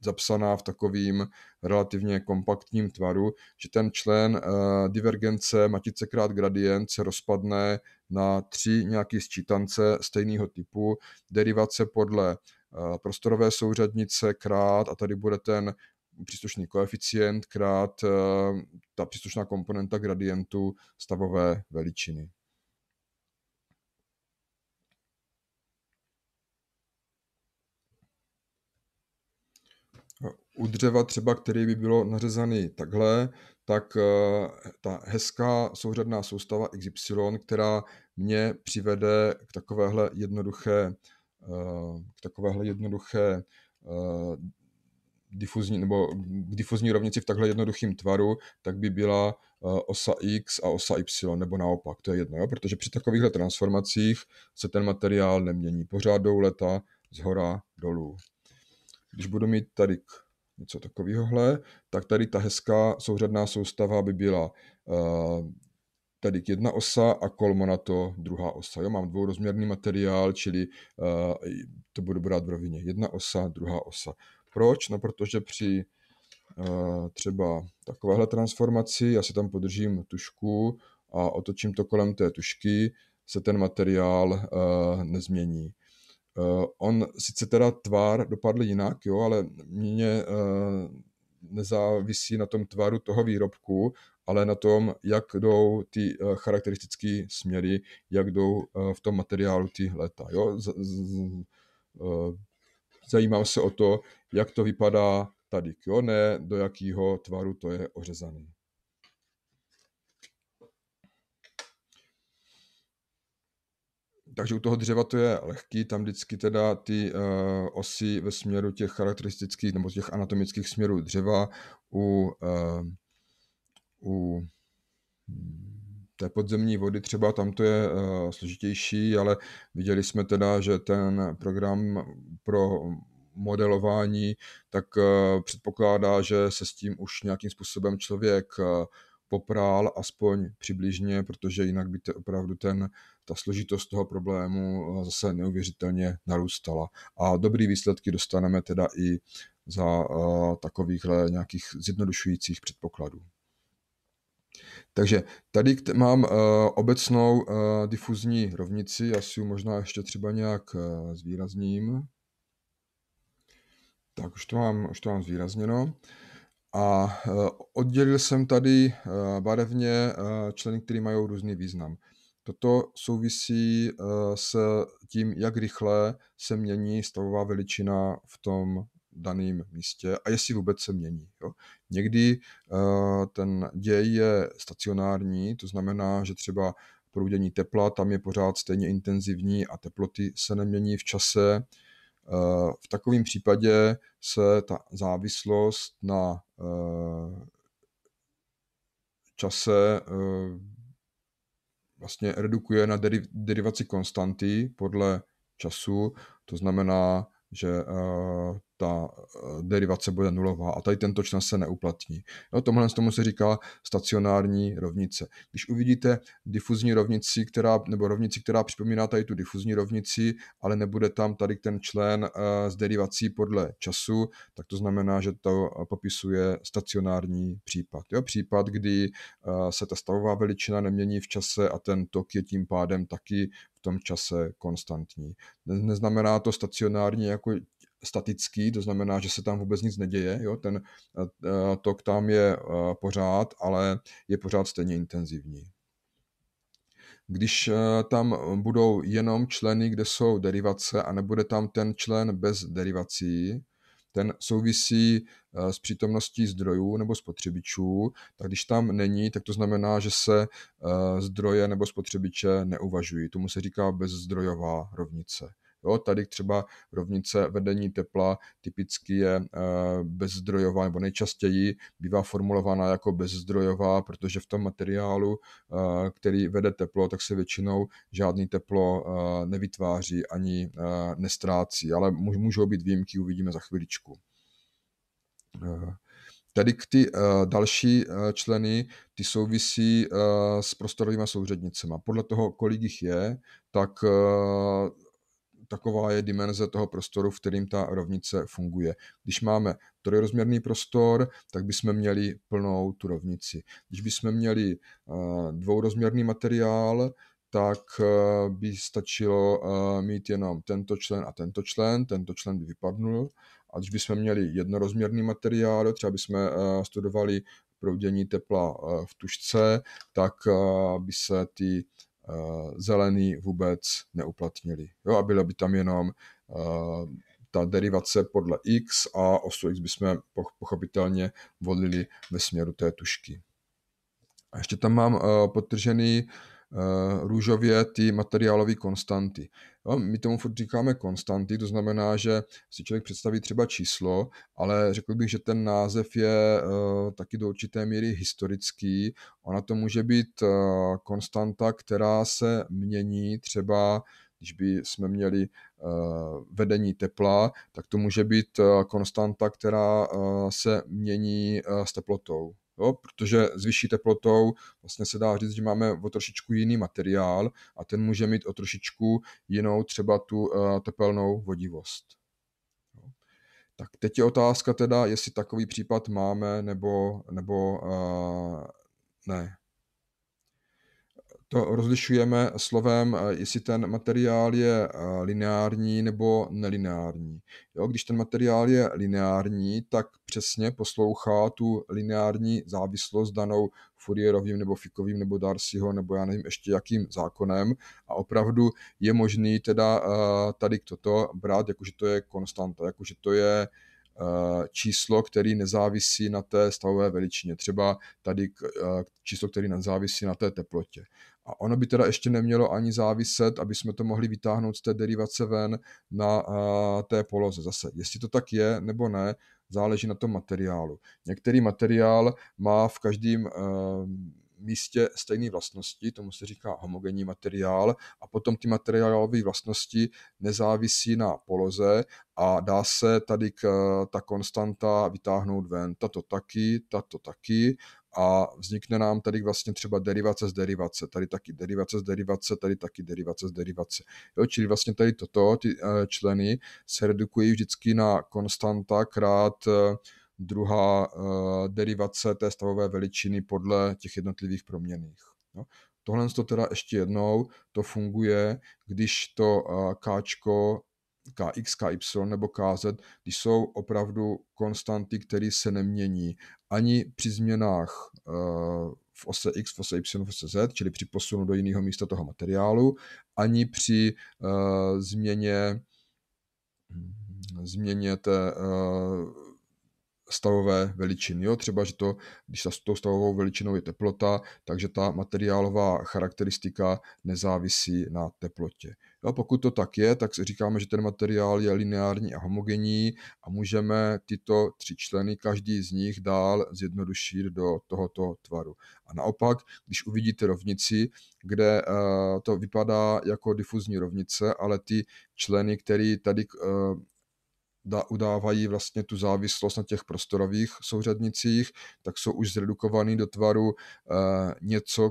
zapsaná v takovým relativně kompaktním tvaru, že ten člen eh, divergence matice krát gradient se rozpadne na tři nějaký sčítance stejného typu, derivace podle eh, prostorové souřadnice krát a tady bude ten příslušný koeficient krát eh, ta příslušná komponenta gradientu stavové veličiny. u dřeva třeba, který by bylo nařezaný takhle, tak eh, ta hezká souřadná soustava XY, která mě přivede k takovéhle jednoduché, eh, k takovéhle jednoduché eh, difuzní, nebo k difuzní rovnici v takhle jednoduchém tvaru, tak by byla osa X a osa Y, nebo naopak, to je jedno, jo? protože při takovýchhle transformacích se ten materiál nemění. Pořád leta z hora dolů. Když budu mít tady něco takovéhohle, tak tady ta hezká souřadná soustava by byla eh, tady jedna osa a kolmo na to druhá osa. Jo, mám dvourozměrný materiál, čili eh, to budu brát v rovině. Jedna osa, druhá osa. Proč? No protože při eh, třeba takovéhle transformaci, já si tam podržím tušku a otočím to kolem té tušky, se ten materiál nezmění. Eh, on sice teda tvár dopadl jinak, jo, ale mě eh, nezávisí na tom tvaru toho výrobku, ale na tom, jak jdou ty eh, charakteristické směry, jak jdou v tom materiálu ty léta. Jo? Z, z, zajímám se o to, jak to vypadá tady, jo? ne do jakého tvaru to je ořezaný. takže u toho dřeva to je lehký, tam vždycky teda ty uh, osy ve směru těch charakteristických nebo těch anatomických směrů dřeva u, uh, u hm, té podzemní vody třeba, tam to je uh, složitější, ale viděli jsme teda, že ten program pro modelování tak uh, předpokládá, že se s tím už nějakým způsobem člověk uh, poprál aspoň přibližně, protože jinak by te opravdu ten, ta složitost toho problému eh, zase neuvěřitelně narůstala. A dobrý výsledky dostaneme teda i za eh, takovýchhle nějakých zjednodušujících předpokladů. Takže tady mám eh, obecnou difuzní rovnici, já si ji možná ještě třeba nějak zvýrazním. Tak už to mám, už to mám zvýrazněno. A eh, oddělil jsem tady eh, barevně eh, členy, které mají různý význam. Toto souvisí s tím, jak rychle se mění stavová veličina v tom daném místě a jestli vůbec se mění. Jo. Někdy ten děj je stacionární, to znamená, že třeba proudění tepla tam je pořád stejně intenzivní a teploty se nemění v čase. V takovém případě se ta závislost na Eh, čase eh, vlastně redukuje na derivaci konstanty podle času, to znamená že eh, ta eh, derivace bude nulová a tady tento člen se neuplatní. No, tomhle tomu se říká stacionární rovnice. Když uvidíte difuzní rovnici, která, nebo rovnici, která připomíná tady tu difuzní rovnici, ale nebude tam tady ten člen eh, s derivací podle času, tak to znamená, že to popisuje stacionární případ. Jo, případ, kdy se ta stavová veličina nemění v čase a ten tok je tím pádem taky v tom čase konstantní. Neznamená to stacionárně jako statický, to znamená, že se tam vůbec nic neděje, jo? ten tok tam je pořád, ale je pořád stejně intenzivní. Když e, tam budou jenom členy, kde jsou derivace a nebude tam ten člen bez derivací, ten souvisí eh, s přítomností zdrojů nebo spotřebičů, tak když tam není, tak to znamená, že se eh, zdroje nebo spotřebiče neuvažují. Tomu se říká bezzdrojová rovnice. Jo, tady třeba rovnice vedení tepla typicky je eh, bezzdrojová, nebo nejčastěji bývá formulována jako bezzdrojová, protože v tom materiálu, eh, který vede teplo, tak se většinou žádný teplo eh, nevytváří ani nestrácí, ale můžou být výjimky, uvidíme za chviličku. Tady k ty další členy, ty souvisí s prostorovými souřednicemi. Podle toho, kolik jich je, tak taková je dimenze toho prostoru, v kterým ta rovnice funguje. Když máme trojrozměrný prostor, tak bychom měli plnou tu rovnici. Když bychom měli eh, dvourozměrný materiál, tak eh, by stačilo eh, mít jenom tento člen a tento člen, tento člen by vypadnul. A když bychom měli jednorozměrný materiál, třeba bychom studovali proudění tepla v tušce, tak by se ty Eh, zelený vůbec neuplatnili. Jo, a byla by tam jenom eh, ta derivace podle x a osu x bychom pochopitelně volili ve směru té tušky. A ještě tam mám eh, podtržený růžově ty materiálové konstanty. A my tomu furt říkáme konstanty, to znamená, že si člověk představí třeba číslo, ale řekl bych, že ten název je uh, taky do určité míry historický. Ona to může být uh, konstanta, která se mění třeba když by jsme měli eh, vedení tepla, tak to může být konstanta, která se mění s teplotou jo, protože s vyšší teplotou vlastně se dá říct, že máme o trošičku jiný materiál a ten může mít o trošičku jinou třeba tu eh, tepelnou vodivost. Jo. Tak teď je otázka teda, jestli takový případ máme nebo, nebo uh, ne to rozlišujeme slovem, eh, jestli ten materiál je eh, lineární nebo nelineární. Jo, když ten materiál je lineární, tak přesně poslouchá tu lineární závislost danou Fourierovým nebo Fikovým nebo Darcyho nebo já nevím ještě jakým zákonem a opravdu je možný teda eh, tady toto brát, jakože to je konstanta, jakože to je číslo, který nezávisí na té stavové veličině, třeba tady číslo, který nezávisí na té teplotě. A ono by teda ještě nemělo ani záviset, aby jsme to mohli vytáhnout z té derivace ven na té poloze. Zase, jestli to tak je nebo ne, záleží na tom materiálu. Některý materiál má v každém místě stejné vlastnosti, tomu se říká homogenní materiál, a potom ty materiálové vlastnosti nezávisí na poloze a dá se tady k, ta konstanta vytáhnout ven. Tato taky, tato taky a vznikne nám tady vlastně třeba derivace z derivace, tady taky derivace z derivace, tady taky derivace z derivace. Jo, čili vlastně tady toto, ty eh, členy se redukují vždycky na konstanta krát eh, druhá eh, derivace té stavové veličiny podle těch jednotlivých proměných. Jo. Tohle to teda ještě jednou, to funguje, když to káčko KX, KY nebo KZ, když jsou opravdu konstanty, které se nemění ani při změnách eh, v ose X, v ose Y, v ose Z, čili při posunu do jiného místa toho materiálu, ani při eh, změně změně té eh, stavové veličiny. Jo? Třeba, že to, když s tou stavovou veličinou je teplota, takže ta materiálová charakteristika nezávisí na teplotě. Jo, pokud to tak je, tak si říkáme, že ten materiál je lineární a homogenní a můžeme tyto tři členy, každý z nich dál zjednodušit do tohoto tvaru. A naopak, když uvidíte rovnici, kde eh, to vypadá jako difuzní rovnice, ale ty členy, které tady eh, da, udávají vlastně tu závislost na těch prostorových souřadnicích, tak jsou už zredukovaný do tvaru eh, něco,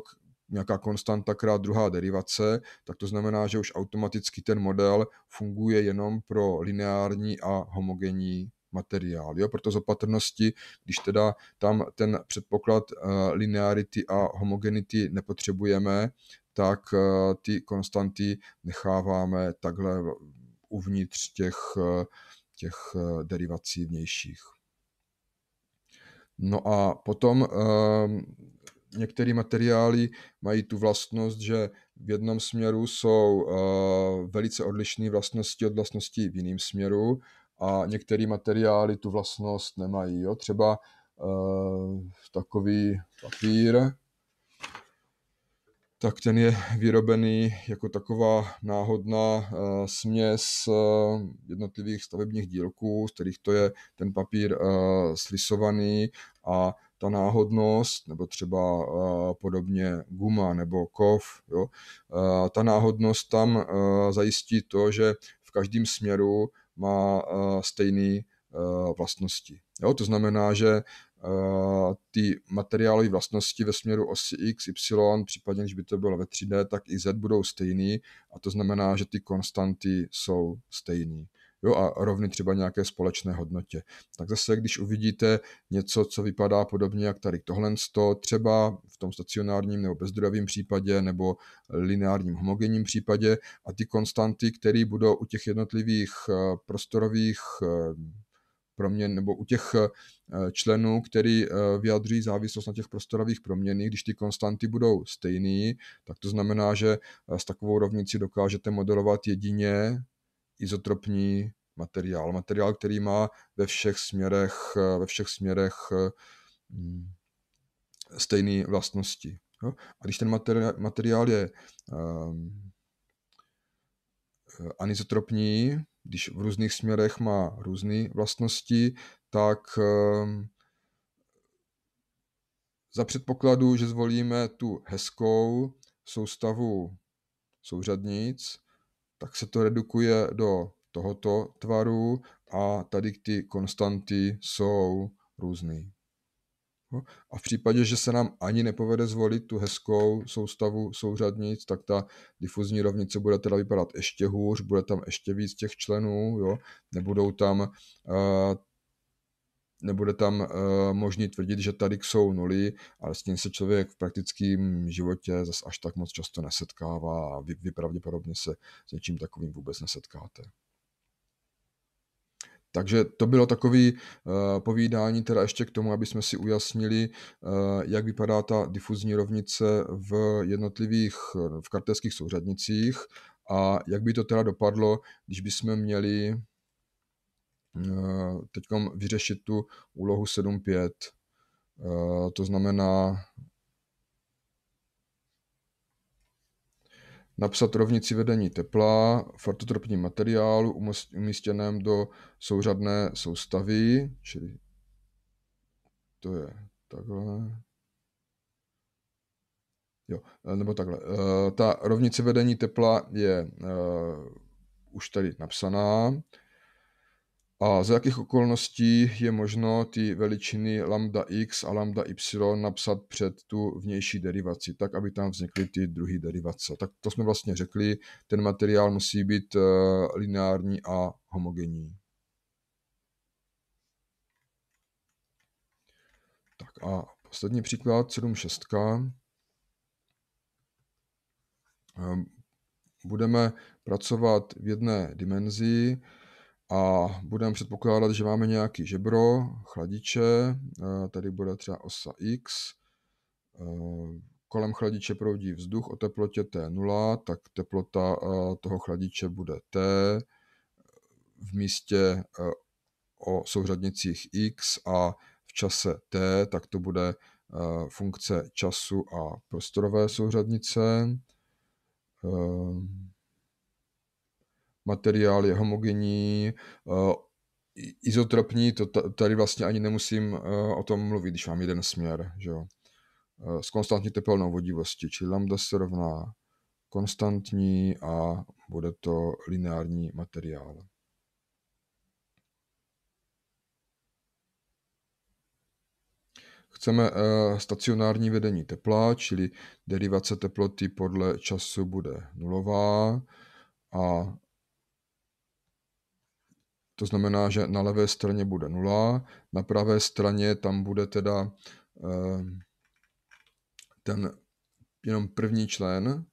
nějaká konstanta krát druhá derivace, tak to znamená, že už automaticky ten model funguje jenom pro lineární a homogenní materiál. Jo? Proto z opatrnosti, když teda tam ten předpoklad eh, linearity a homogenity nepotřebujeme, tak eh, ty konstanty necháváme takhle uvnitř těch, eh, těch derivací vnějších. No a potom některé materiály mají tu vlastnost, že v jednom směru jsou eh, velice odlišné vlastnosti od vlastností v jiném směru a některé materiály tu vlastnost nemají. Jo? Třeba eh, takový papír, tak ten je vyrobený jako taková náhodná eh, směs jednotlivých stavebních dílků, z kterých to je ten papír slisovaný a ta náhodnost, nebo třeba eh, podobně guma nebo kov, jo, eh, ta náhodnost tam eh, zajistí to, že v každém směru má stejné vlastnosti. Jo, to znamená, že ty materiálové vlastnosti ve směru osy x, y, případně když by to bylo ve 3D, tak i z budou stejný a to znamená, že ty konstanty jsou stejný jo, a rovny třeba nějaké společné hodnotě. Tak zase, když uvidíte něco, co vypadá podobně jak tady tohle, třeba v tom stacionárním nebo bezdravým případě nebo lineárním homogenním případě a ty konstanty, které budou u těch jednotlivých eh, prostorových eh, proměn nebo u těch eh, členů, který vyjadřují závislost na těch prostorových proměnách, když ty konstanty budou stejný, tak to znamená, že s takovou rovnicí dokážete modelovat jedině izotropní materiál. Materiál, který má ve všech směrech, ve všech směrech hm, stejné vlastnosti. A když ten materiál, je hm, anizotropní, když v různých směrech má různé vlastnosti, tak hm, za předpokladu, že zvolíme tu hezkou soustavu souřadnic, tak se to redukuje do tohoto tvaru a tady ty konstanty jsou různý. A v případě, že se nám ani nepovede zvolit tu hezkou soustavu souřadnic, tak ta difuzní rovnice bude teda vypadat ještě hůř, bude tam ještě víc těch členů, jo? nebudou tam uh, nebude tam uh, možný tvrdit, že tady jsou nuly, ale s tím se člověk v praktickém životě zase až tak moc často nesetkává a vy, vy pravděpodobně se s něčím takovým vůbec nesetkáte. Takže to bylo takové uh, eh, povídání teda ještě k tomu, aby jsme si ujasnili, uh, jak vypadá ta difuzní rovnice v jednotlivých, v kartelských souřadnicích a jak by to teda dopadlo, když bychom měli Eh, teď vyřešit tu úlohu 7.5. Eh, to znamená napsat rovnici vedení tepla v ortotropním materiálu umístěném do souřadné soustavy, čili to je takhle. Jo, eh, nebo takhle. Ta rovnice vedení tepla je už tady napsaná. A za jakých okolností je možno ty veličiny lambda x a lambda y napsat před tu vnější derivaci, tak aby tam vznikly ty druhé derivace. Tak to jsme vlastně řekli, ten materiál musí být eh, lineární a homogenní. Tak a poslední příklad 7.6. Ehm, budeme pracovat v jedné dimenzi a budeme předpokládat, že máme nějaký žebro, chladiče, tady bude třeba osa X, kolem chladiče proudí vzduch o teplotě T0, tak teplota toho chladiče bude T, v místě o souřadnicích X a v čase T, tak to bude funkce času a prostorové souřadnice materiál je homogenní, eh, izotropní, to tady vlastně ani nemusím eh, o tom mluvit, když mám jeden směr, že jo. S eh, konstantní tepelnou vodivostí, čili lambda se rovná konstantní a bude to lineární materiál. Chceme stacionární vedení tepla, čili derivace teploty podle času bude nulová a to znamená, že na levé straně bude 0, na pravé straně tam bude teda eh, ten jenom první člen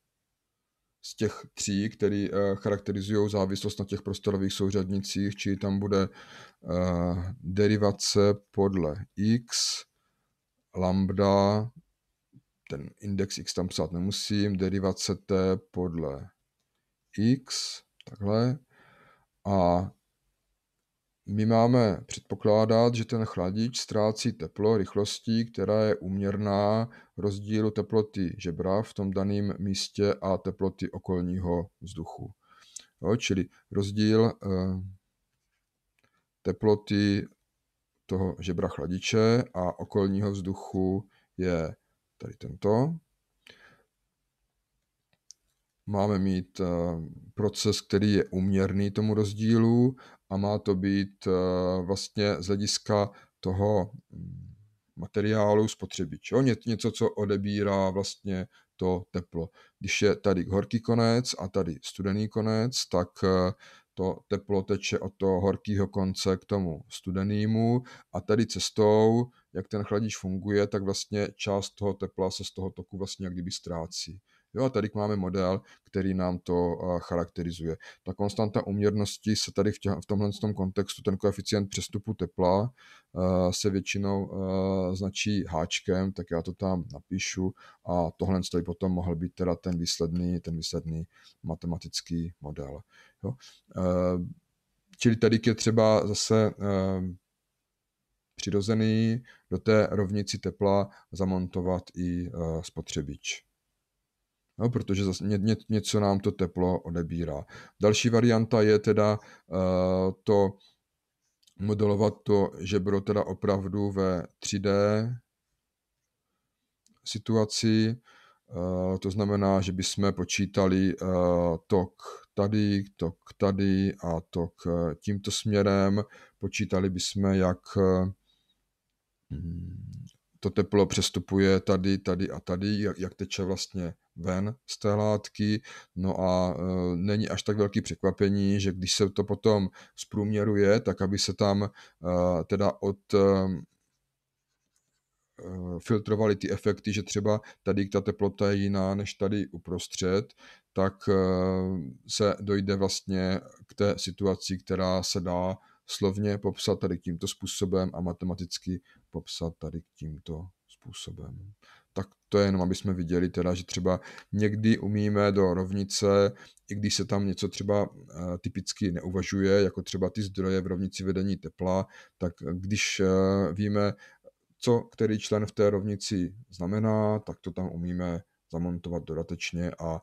z těch tří, který eh, charakterizují závislost na těch prostorových souřadnicích, či tam bude eh, derivace podle x, lambda, ten index x tam psát nemusím, derivace t podle x, takhle, a my máme předpokládat, že ten chladič ztrácí teplo rychlostí, která je uměrná rozdílu teploty žebra v tom daném místě a teploty okolního vzduchu. Jo, čili rozdíl eh, teploty toho žebra chladiče a okolního vzduchu je tady tento. Máme mít eh, proces, který je uměrný tomu rozdílu a má to být eh, vlastně z hlediska toho mm, materiálu spotřebič. Jo? něco, co odebírá vlastně to teplo. Když je tady horký konec a tady studený konec, tak eh, to teplo teče od toho horkého konce k tomu studenému a tady cestou, jak ten chladič funguje, tak vlastně část toho tepla se z toho toku vlastně jak kdyby ztrácí. Jo a tady máme model, který nám to charakterizuje. Ta konstanta uměrnosti se tady v, tě, v tomhle tom kontextu, ten koeficient přestupu tepla se většinou značí háčkem, tak já to tam napíšu a tohle by potom mohl být teda ten výsledný, ten výsledný matematický model. Jo? Čili tady je třeba zase přirozený do té rovnici tepla zamontovat i spotřebič no, protože zase ně, ně, něco nám to teplo odebírá. Další varianta je teda uh, to modelovat to žebro teda opravdu ve 3D situaci, uh, to znamená, že bychom počítali uh, tok tady, tok tady a tok tímto směrem, počítali bychom, jak hmm, to teplo přestupuje tady, tady a tady, jak, jak teče vlastně ven z té látky. No a e, není až tak velký překvapení, že když se to potom zprůměruje, tak aby se tam e, teda od e, e filtrovali ty efekty, že třeba tady ta teplota je jiná než tady uprostřed, tak e, se dojde vlastně k té situaci, která se dá slovně popsat tady tímto způsobem a matematicky popsat tady tímto způsobem tak to je jenom, aby jsme viděli teda, že třeba někdy umíme do rovnice, i když se tam něco třeba eh, typicky neuvažuje, jako třeba ty zdroje v rovnici vedení tepla, tak když eh, víme, co který člen v té rovnici znamená, tak to tam umíme zamontovat dodatečně a e,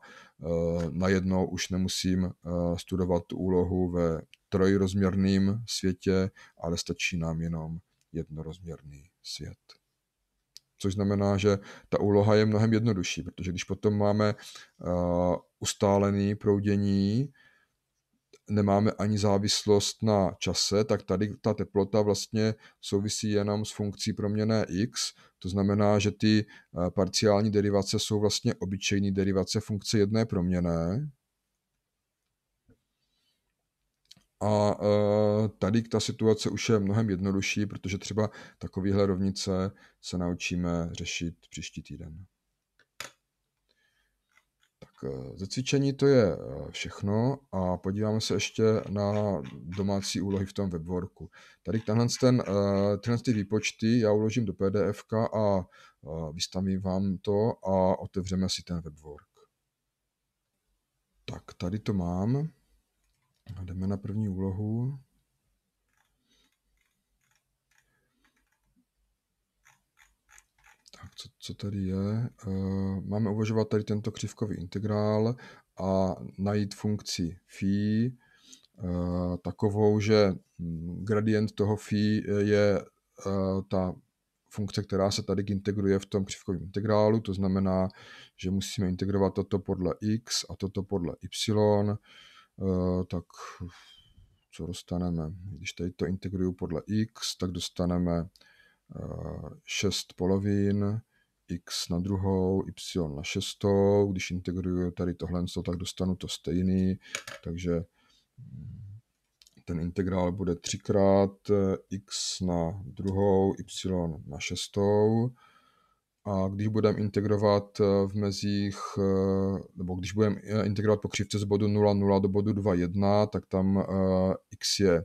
najednou už nemusím e, studovat tu úlohu ve trojrozměrném světě, ale stačí nám jenom jednorozměrný svět. Což znamená, že ta úloha je mnohem jednodušší, protože když potom máme uh, ustálený proudění, nemáme ani závislost na čase, tak tady ta teplota vlastně souvisí jenom s funkcí proměné x, to znamená, že ty eh, parciální derivace jsou vlastně obyčejné derivace funkce jedné proměné, A e, tady ta situace už je mnohem jednodušší, protože třeba takovéhle rovnice se naučíme řešit příští týden. Tak e, ze cvičení to je e, všechno a podíváme se ještě na domácí úlohy v tom webworku. Tady tenhle ten, tenhle ty výpočty já uložím do pdf a vystavím vám to a otevřeme si ten webwork. Tak tady to mám. A jdeme na první úlohu. Tak, co, co tady je? Eh, máme uvažovat tady tento křivkový integrál a najít funkci phi eh, takovou, že hm, gradient toho phi je eh, ta funkce, která se tady integruje v tom křivkovém integrálu, to znamená, že musíme integrovat toto podle x a toto podle y Eh, tak co dostaneme? Když tady to integruju podle x, tak dostaneme 6 eh, polovin, x na druhou, y na šestou. Když integruju tady tohle, tak dostanu to stejný, takže mm, ten integrál bude 3 eh, x na druhou, y na šestou a když budeme integrovat eh, v mezích, eh, nebo když budeme eh, integrovat po křivce z bodu 0,0 do bodu 2,1, tak tam x je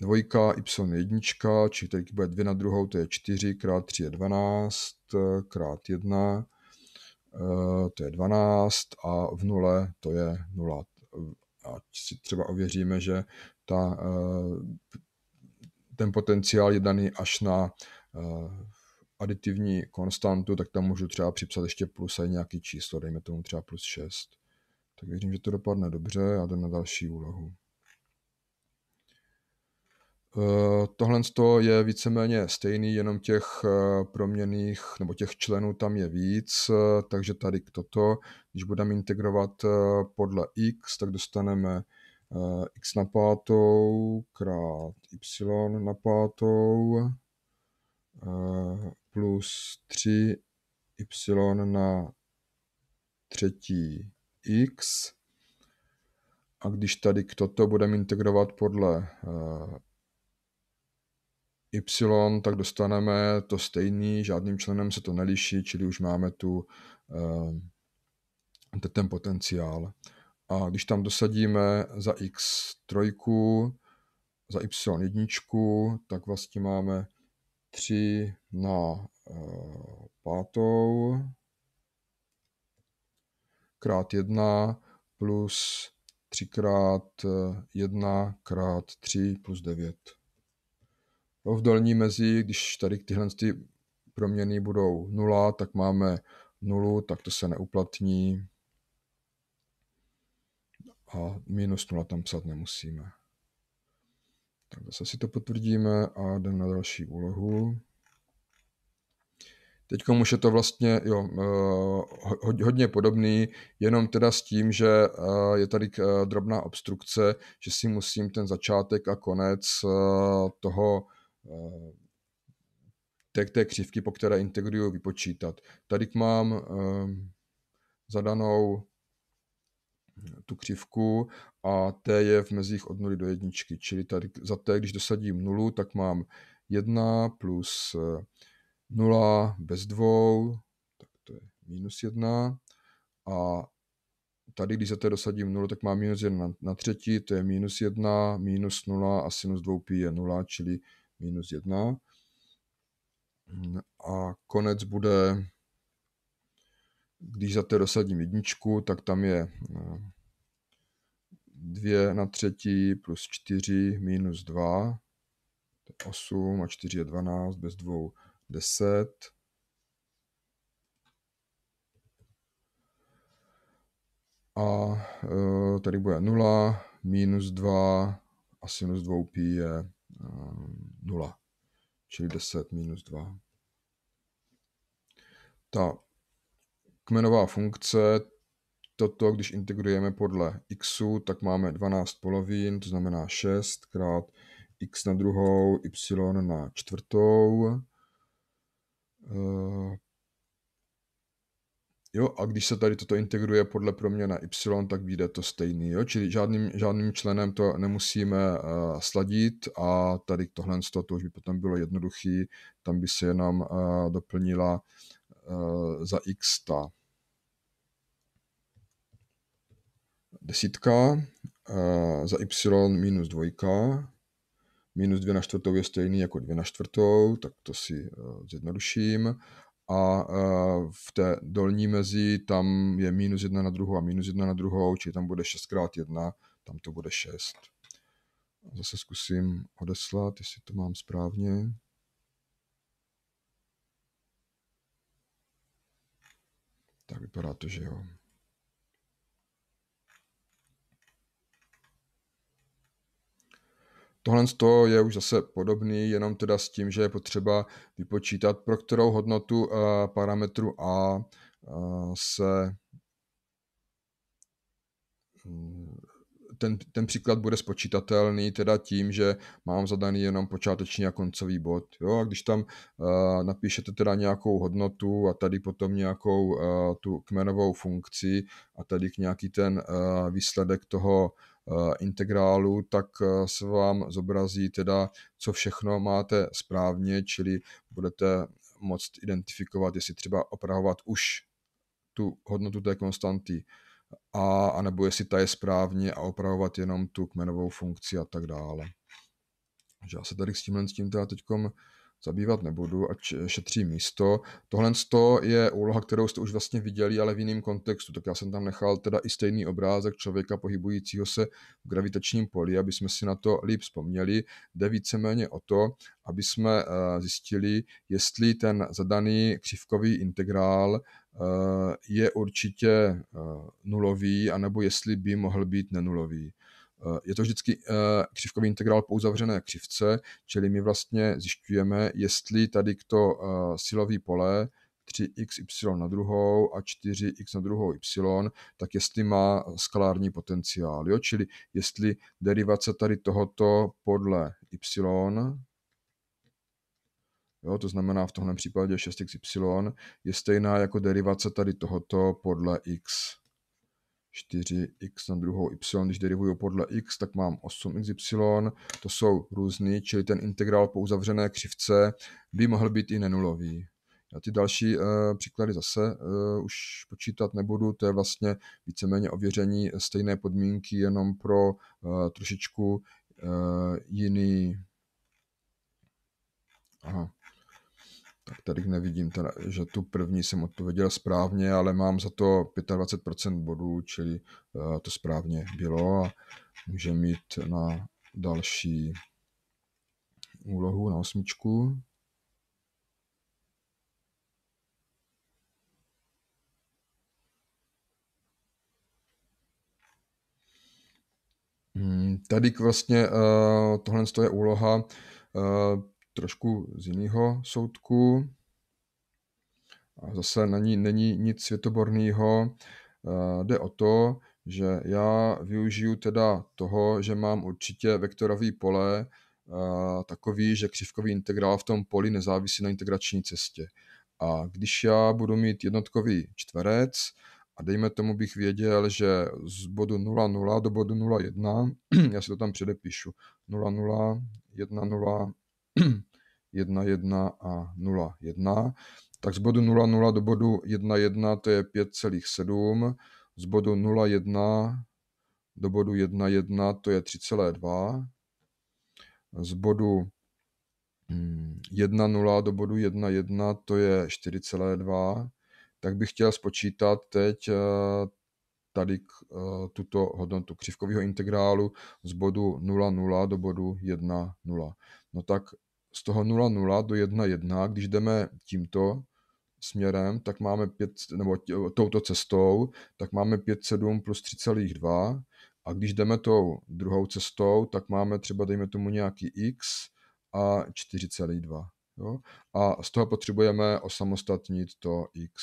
dvojka, y je jednička, či tady bude 2 na druhou, to je 4, krát 3 je 12, krát 1, to je 12 a v nule to je 0. A si třeba ověříme, že ta, ten potenciál je daný až na aditivní konstantu, tak tam můžu třeba připsat ještě plus a nějaký číslo, dejme tomu třeba plus 6. Tak věřím, že to dopadne dobře a jdu na další úlohu. Eh, tohle je víceméně stejný, jenom těch eh, proměných nebo těch členů tam je víc, eh, takže tady k toto, když budeme integrovat podle x, tak dostaneme x na pátou krát y na pátou plus 3y na třetí x. A když tady k toto budeme integrovat podle eh, y, tak dostaneme to stejný, žádným členem se to neliší, čili už máme tu eh, ten potenciál. A když tam dosadíme za x trojku, za y jedničku, tak vlastně máme 3 na eh, pátou krát 1 plus 3 eh, krát 1 krát 3 plus 9. No, v dolní mezi, když tady tyhle ty proměny budou 0, tak máme 0, tak to se neuplatní. A minus 0 tam psat nemusíme. Tak zase si to potvrdíme a jdeme na další úlohu. Teď už je to vlastně jo, eh, hodně podobný, jenom teda s tím, že eh, je tady eh, drobná obstrukce, že si musím ten začátek a konec toho té, té křivky, po které integruju, vypočítat. Tady mám zadanou tu křivku a T je v mezích od 0 do 1, čili tady za T, když dosadím 0, tak mám 1 plus 0 eh, bez 2, tak to je minus 1 a tady, když za T dosadím 0, tak mám minus 1 na, třetí, to je minus 1, minus 0 a sinus 2 pi je 0, čili minus 1. A konec bude, když za T dosadím jedničku, tak tam je eh, 2 na třetí plus 4 minus 2, to je 8 a 4 je 12, bez 2 10. A e, tady bude 0, minus 2 a sinus 2 pi je 0, e, čili 10 minus 2. Ta kmenová funkce toto, když integrujeme podle xu, tak máme 12 polovin, to znamená 6 krát x na druhou, y na čtvrtou. Eh, jo, a když se tady toto integruje podle proměna y, tak vyjde to stejný. Jo? Čili žádným, žádným členem to nemusíme uh, sladit a tady tohle z toho, to už by potom bylo jednoduchý, tam by se jenom uh, doplnila uh, za x ta desítka za y minus dvojka. Minus 2 na čtvrtou je stejný jako 2 na čtvrtou, tak to si eh, zjednoduším. A eh, v té dolní mezi tam je minus 1 na druhou a minus 1 na druhou, čili tam bude 6 x 1, tam to bude 6. Zase zkusím odeslat, jestli to mám správně. Tak vypadá to, že jo. Tohle je už zase podobný, jenom teda s tím, že je potřeba vypočítat, pro kterou hodnotu eh, parametru A eh, se mm, ten, ten příklad bude spočítatelný teda tím, že mám zadaný jenom počáteční a koncový bod. Jo? A když tam uh, napíšete teda nějakou hodnotu a tady potom nějakou uh, tu kmenovou funkci a tady k nějaký ten uh, výsledek toho Eh, integrálu, tak eh, se vám zobrazí teda, co všechno máte správně, čili budete moct identifikovat, jestli třeba opravovat už tu hodnotu té konstanty a, anebo jestli ta je správně a opravovat jenom tu kmenovou funkci a tak dále. Takže já se tady s tímhle s tím teda teďkom zabývat nebudu, ať šetří místo. Tohle je úloha, kterou jste už vlastně viděli, ale v jiném kontextu, tak já jsem tam nechal teda i stejný obrázek člověka pohybujícího se v gravitačním poli, aby jsme si na to líp vzpomněli. Jde víceméně o to, aby jsme eh, zjistili, jestli ten zadaný křivkový integrál eh, je určitě eh, nulový, anebo jestli by mohl být nenulový. Eh, je to vždycky eh, křivkový integrál po uzavřené křivce, čili my vlastně zjišťujeme, jestli tady to eh, silový pole 3xy na druhou a 4x na druhou y, tak jestli má skalární potenciál. Jo? Čili jestli derivace tady tohoto podle y, jo? to znamená v tomhle případě 6xy, je stejná jako derivace tady tohoto podle x. 4x na druhou y, když derivuju podle x, tak mám 8xy, to jsou různý, čili ten integrál po uzavřené křivce by mohl být i nenulový. Já ty další uh, příklady zase uh, už počítat nebudu, to je vlastně víceméně ověření stejné podmínky, jenom pro uh, trošičku jiný... Aha tak tady nevidím, teda, že tu první jsem odpověděl správně, ale mám za to 25% bodů, čili eh, to správně bylo a můžeme mít na další úlohu na osmičku. Hmm, tady vlastně eh, tohle je úloha eh, trošku z jiného soudku. A zase na ní není nic světoborného. Eh, jde o to, že já využiju teda toho, že mám určitě vektorový pole eh, takový, že křivkový integrál v tom poli nezávisí na integrační cestě. A když já budu mít jednotkový čtverec a dejme tomu bych věděl, že z bodu 0,0 do bodu 0,1, já si to tam předepíšu, 0,0, 1,0, 1, 1 a 0, 1. Tak z bodu 0, 0 do bodu 1, 1 to je 5,7. Z bodu 0, 1 do bodu 1, 1 to je 3,2. Z bodu 1, mm, 0 do bodu 1, 1 to je 4,2. Tak bych chtěl spočítat teď eh, tady k, eh, tuto hodnotu křivkového integrálu z bodu 0,0 do bodu 1,0 no tak z toho 0,0 do 1,1, když jdeme tímto směrem, tak máme 5, nebo touto cestou, tak máme 5,7 plus 3,2 a když jdeme tou druhou cestou, tak máme třeba dejme tomu nějaký x a 4,2. Jo? A z toho potřebujeme osamostatnit to x.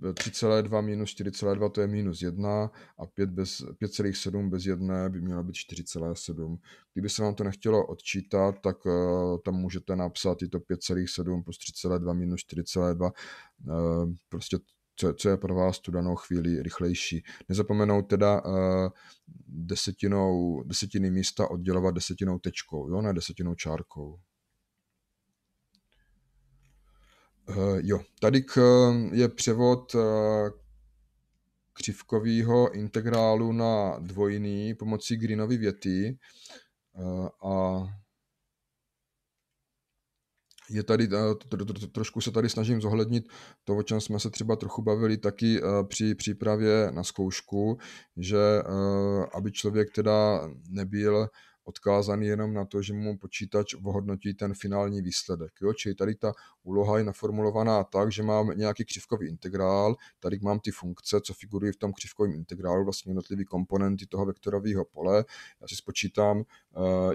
3,2 minus 4,2 to je minus 1 a 5 bez, 5,7 bez 1 by měla být 4,7. Kdyby se vám to nechtělo odčítat, tak eh, tam můžete napsat i to 5,7 plus 3,2 minus 4,2. Eh, prostě co, co je pro vás tu danou chvíli rychlejší. Nezapomenout teda eh, desetinou, desetiny místa oddělovat desetinou tečkou, jo, ne desetinou čárkou. Uh, jo, tady k, eh, je převod uh, eh, křivkového integrálu na dvojný pomocí Greenovy věty uh, a je tady, trošku se tady snažím zohlednit to, o čem jsme se třeba trochu bavili taky při přípravě na zkoušku, že aby člověk teda nebyl odkázaný jenom na to, že mu počítač vhodnotí ten finální výsledek. Jo? Čili tady ta úloha je naformulovaná tak, že mám nějaký křivkový integrál, tady mám ty funkce, co figurují v tom křivkovém integrálu, vlastně jednotlivé komponenty toho vektorového pole. Já si spočítám uh,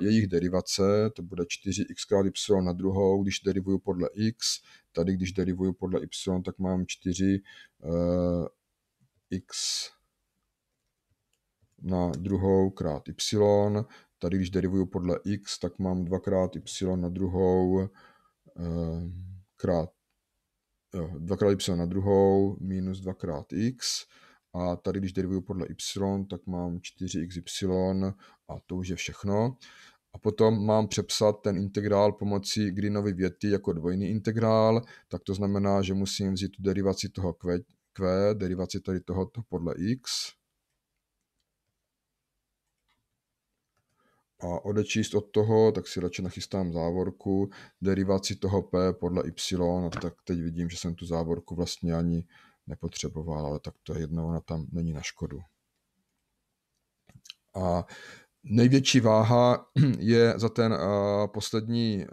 jejich derivace, to bude 4x krát y na druhou, když derivuju podle x, tady když derivuju podle y, tak mám 4 uh, eh, x na druhou krát y, Tady, když derivuju podle x, tak mám dvakrát y na druhou ehm, krát jo, dvakrát y na druhou minus dvakrát x a tady, když derivuju podle y, tak mám 4xy a to už je všechno. A potom mám přepsat ten integrál pomocí Greenovy věty jako dvojný integrál, tak to znamená, že musím vzít tu derivaci toho q, q derivaci tady tohoto podle x, a odečíst od toho, tak si radši nachystám závorku, derivaci toho P podle Y, a no tak teď vidím, že jsem tu závorku vlastně ani nepotřeboval, ale tak to je jedno, ona tam není na škodu. A největší váha je za, ten, uh, poslední,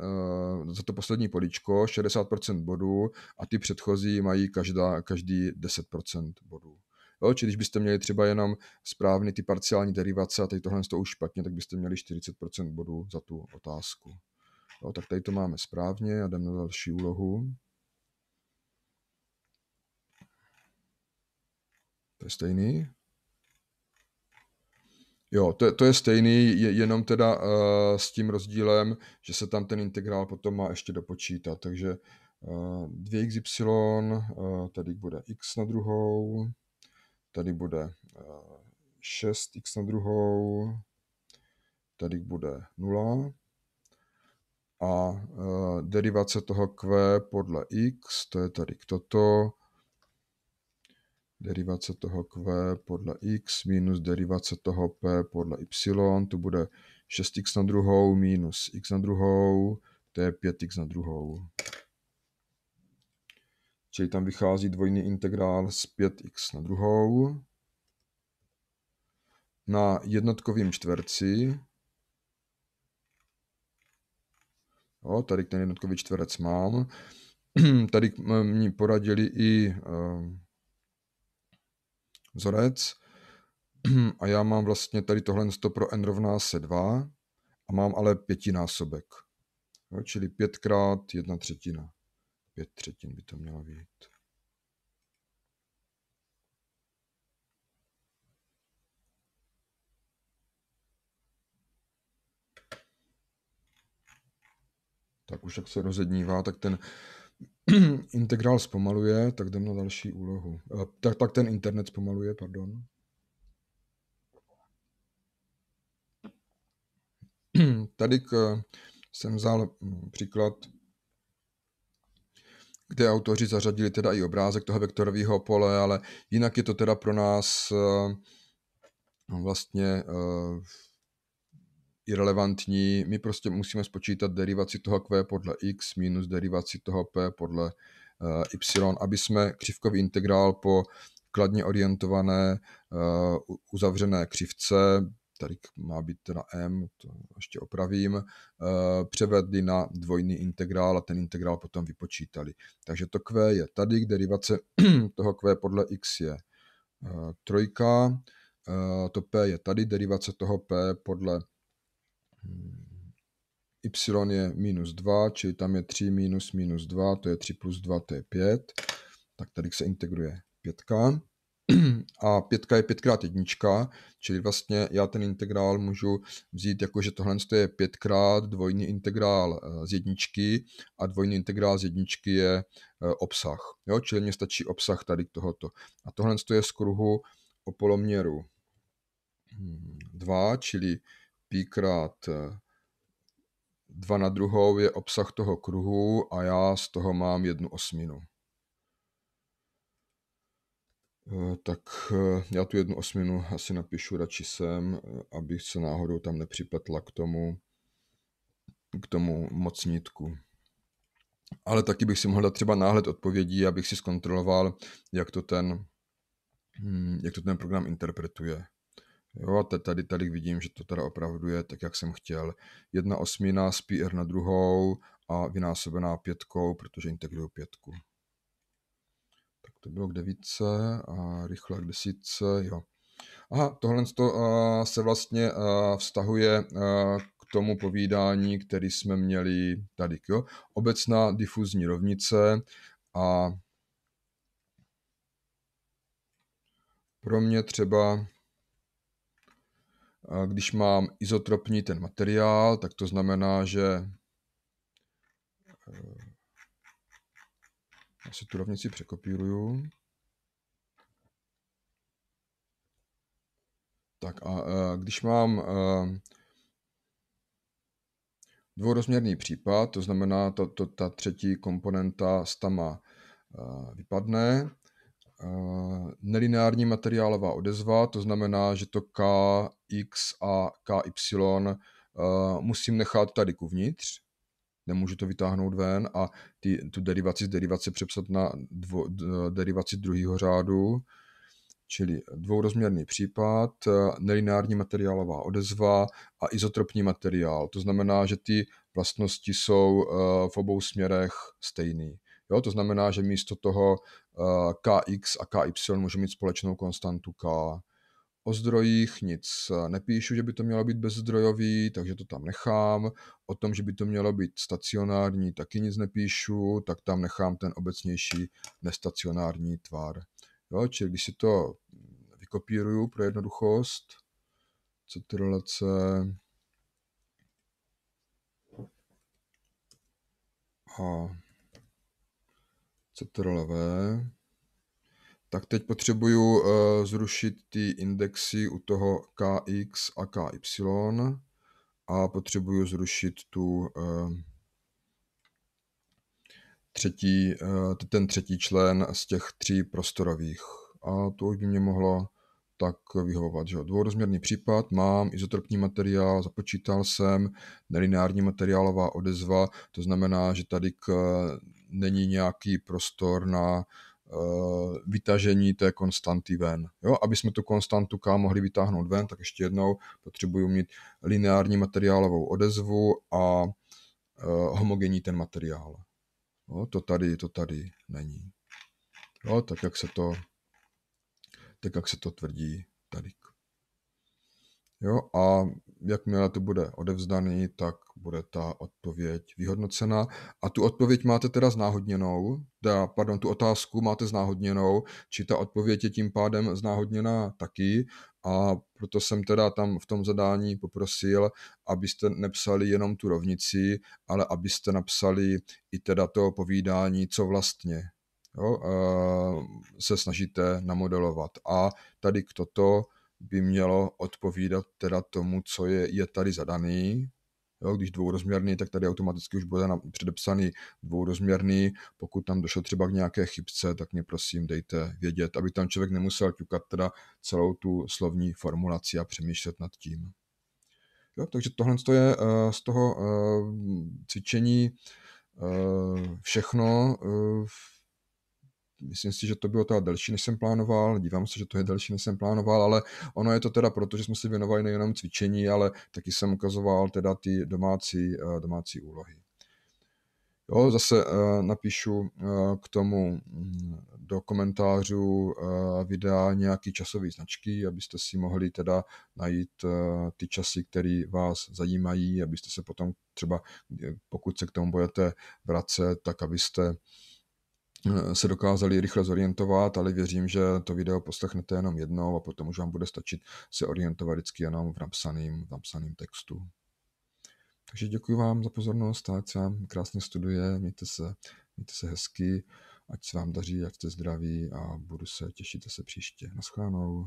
uh, za to poslední políčko 60% bodů a ty předchozí mají každá, každý 10% bodů. Jo, či když byste měli třeba jenom správný ty parciální derivace a tady tohle toho už špatně, tak byste měli 40% bodů za tu otázku. Jo, tak tady to máme správně a jdeme na další úlohu. To je stejný. Jo, to, to je stejný, je, jenom teda uh, s tím rozdílem, že se tam ten integrál potom má ještě dopočítat. Takže uh, eh, 2xy, uh, eh, tady bude x na druhou, tady bude 6x eh, na druhou, tady bude 0 a eh, derivace toho q podle x, to je tady toto, derivace toho q podle x minus derivace toho p podle y, to bude 6x na druhou minus x na druhou, to je 5x na druhou. Čili tam vychází dvojný integrál z 5x na druhou. Na jednotkovém čtverci Jo, tady ten jednotkový čtverec mám. Tady mi poradili i eh, vzorec a já mám vlastně tady tohle 100 pro n rovná se 2 a mám ale pětinásobek. Jo, čili 5 krát 1 třetina pět třetin by to mělo být. Tak už jak se rozednívá, tak ten integrál zpomaluje, tak jdem na další úlohu. Eh, tak, tak ten internet zpomaluje, pardon. Tady k, eh, jsem vzal mm, příklad kde autoři zařadili teda i obrázek toho vektorového pole, ale jinak je to teda pro nás eh, no vlastně eh, irrelevantní. My prostě musíme spočítat derivaci toho q podle x minus derivaci toho p podle eh, y, aby jsme křivkový integrál po kladně orientované uzavřené křivce tady má být teda m, to ještě opravím, eh, převedli na dvojný integrál a ten integrál potom vypočítali. Takže to q je tady, derivace toho q podle x je eh, trojka, eh, to p je tady, derivace toho p podle hm, y je minus 2, čili tam je 3 minus minus 2, to je 3 plus 2, to je 5, tak tady se integruje 5. a pětka je pětkrát jednička, čili vlastně já ten integrál můžu vzít jako, že tohle je pětkrát dvojný integrál eh, z jedničky a dvojný integrál z jedničky je eh, obsah. Jo? Čili mě stačí obsah tady tohoto. A tohle je z kruhu o poloměru 2, hm, čili krát 2 eh, na druhou je obsah toho kruhu a já z toho mám jednu osminu. Eh, tak eh, já tu jednu osminu asi napíšu radši sem, eh, abych se náhodou tam nepřipletla k tomu, k tomu mocnítku. Ale taky bych si mohl dát třeba náhled odpovědí, abych si zkontroloval, jak to ten, hm, jak to ten program interpretuje. Jo, tady, tady vidím, že to teda opravdu je tak, jak jsem chtěl. Jedna osmina z PR na druhou a vynásobená pětkou, protože integruju pětku to bylo k devítce a rychle k desítce, jo. Aha, tohle to, uh, se vlastně uh, vztahuje uh, k tomu povídání, který jsme měli tady. Jo? Obecná difuzní rovnice a pro mě třeba když mám izotropní ten materiál, tak to znamená, že já si tu rovnici překopíruju. Tak a e, když mám e, dvourozměrný případ, to znamená, to, to, ta třetí komponenta stama e, vypadne, nelineární materiálová odezva, to znamená, že to K, X a K, Y musím nechat tady uvnitř, nemůžu to vytáhnout ven a ty, tu derivaci z derivace přepsat na dvo, derivaci druhého řádu, čili dvourozměrný případ, eh, nelineární materiálová odezva a izotropní materiál. To znamená, že ty vlastnosti jsou eh, v obou směrech stejný. Jo, to znamená, že místo toho eh, kx a ky může mít společnou konstantu k. O zdrojích nic eh, nepíšu, že by to mělo být bezzdrojový, takže to tam nechám. O tom, že by to mělo být stacionární, taky nic nepíšu, tak tam nechám ten obecnější nestacionární tvar. Jo, čili když si to vykopíruju pro jednoduchost, co ty relace... A CTRL V, tak teď potřebuju eh, zrušit ty indexy u toho kx a ky a potřebuju zrušit tu eh, třetí, eh, ten třetí člen z těch tří prostorových. A to už by mě mohlo tak vyhovovat. Že? Dvourozměrný případ, mám izotropní materiál, započítal jsem, nelineární materiálová odezva, to znamená, že tady k, není nějaký prostor na Eh, vytažení té konstanty ven. Jo? Aby jsme tu konstantu K mohli vytáhnout ven, tak ještě jednou potřebuju mít lineární materiálovou odezvu a uh, homogenní ten materiál. Jo? To tady, to tady není. Jo? Tak, jak se to, tak jak se to tvrdí tady. Jo? A jakmile to bude odevzdaný, tak bude ta odpověď vyhodnocena. A tu odpověď máte teda znáhodněnou, teda, pardon, tu otázku máte znáhodněnou, či ta odpověď je tím pádem znáhodněná taky a proto jsem teda tam v tom zadání poprosil, abyste nepsali jenom tu rovnici, ale abyste napsali i teda to povídání, co vlastně jo, eh, se snažíte namodelovat. A tady k toto by mělo odpovídat teda tomu, co je, je tady zadaný. Jo, když dvourozměrný, tak tady automaticky už bude předepsaný dvourozměrný. Pokud tam došlo třeba k nějaké chybce, tak mě prosím dejte vědět, aby tam člověk nemusel ťukat teda celou tu slovní formulaci a přemýšlet nad tím. Jo, takže tohle je eh, z toho eh, cvičení eh, všechno. V myslím si, že to bylo teda delší, než jsem plánoval, dívám se, že to je delší, než jsem plánoval, ale ono je to teda proto, že jsme si věnovali nejenom cvičení, ale taky jsem ukazoval teda ty domácí, eh, domácí úlohy. Jo, zase eh, napíšu eh, k tomu mm, do komentářů videa nějaký časový značky, abyste si mohli teda najít ty časy, které vás zajímají, abyste se potom třeba, pokud se k tomu budete vracet, tak abyste Eh, se dokázali rychle zorientovat, ale věřím, že to video poslechnete jenom jednou a potom už vám bude stačit se orientovat vždycky jenom v napsaném, v napsaném textu. Takže děkuji vám za pozornost, ať se vám krásně studuje, mějte se, mějte se hezky, ať se vám daří, ať jste zdraví a budu se těšit se příště. Naschledanou.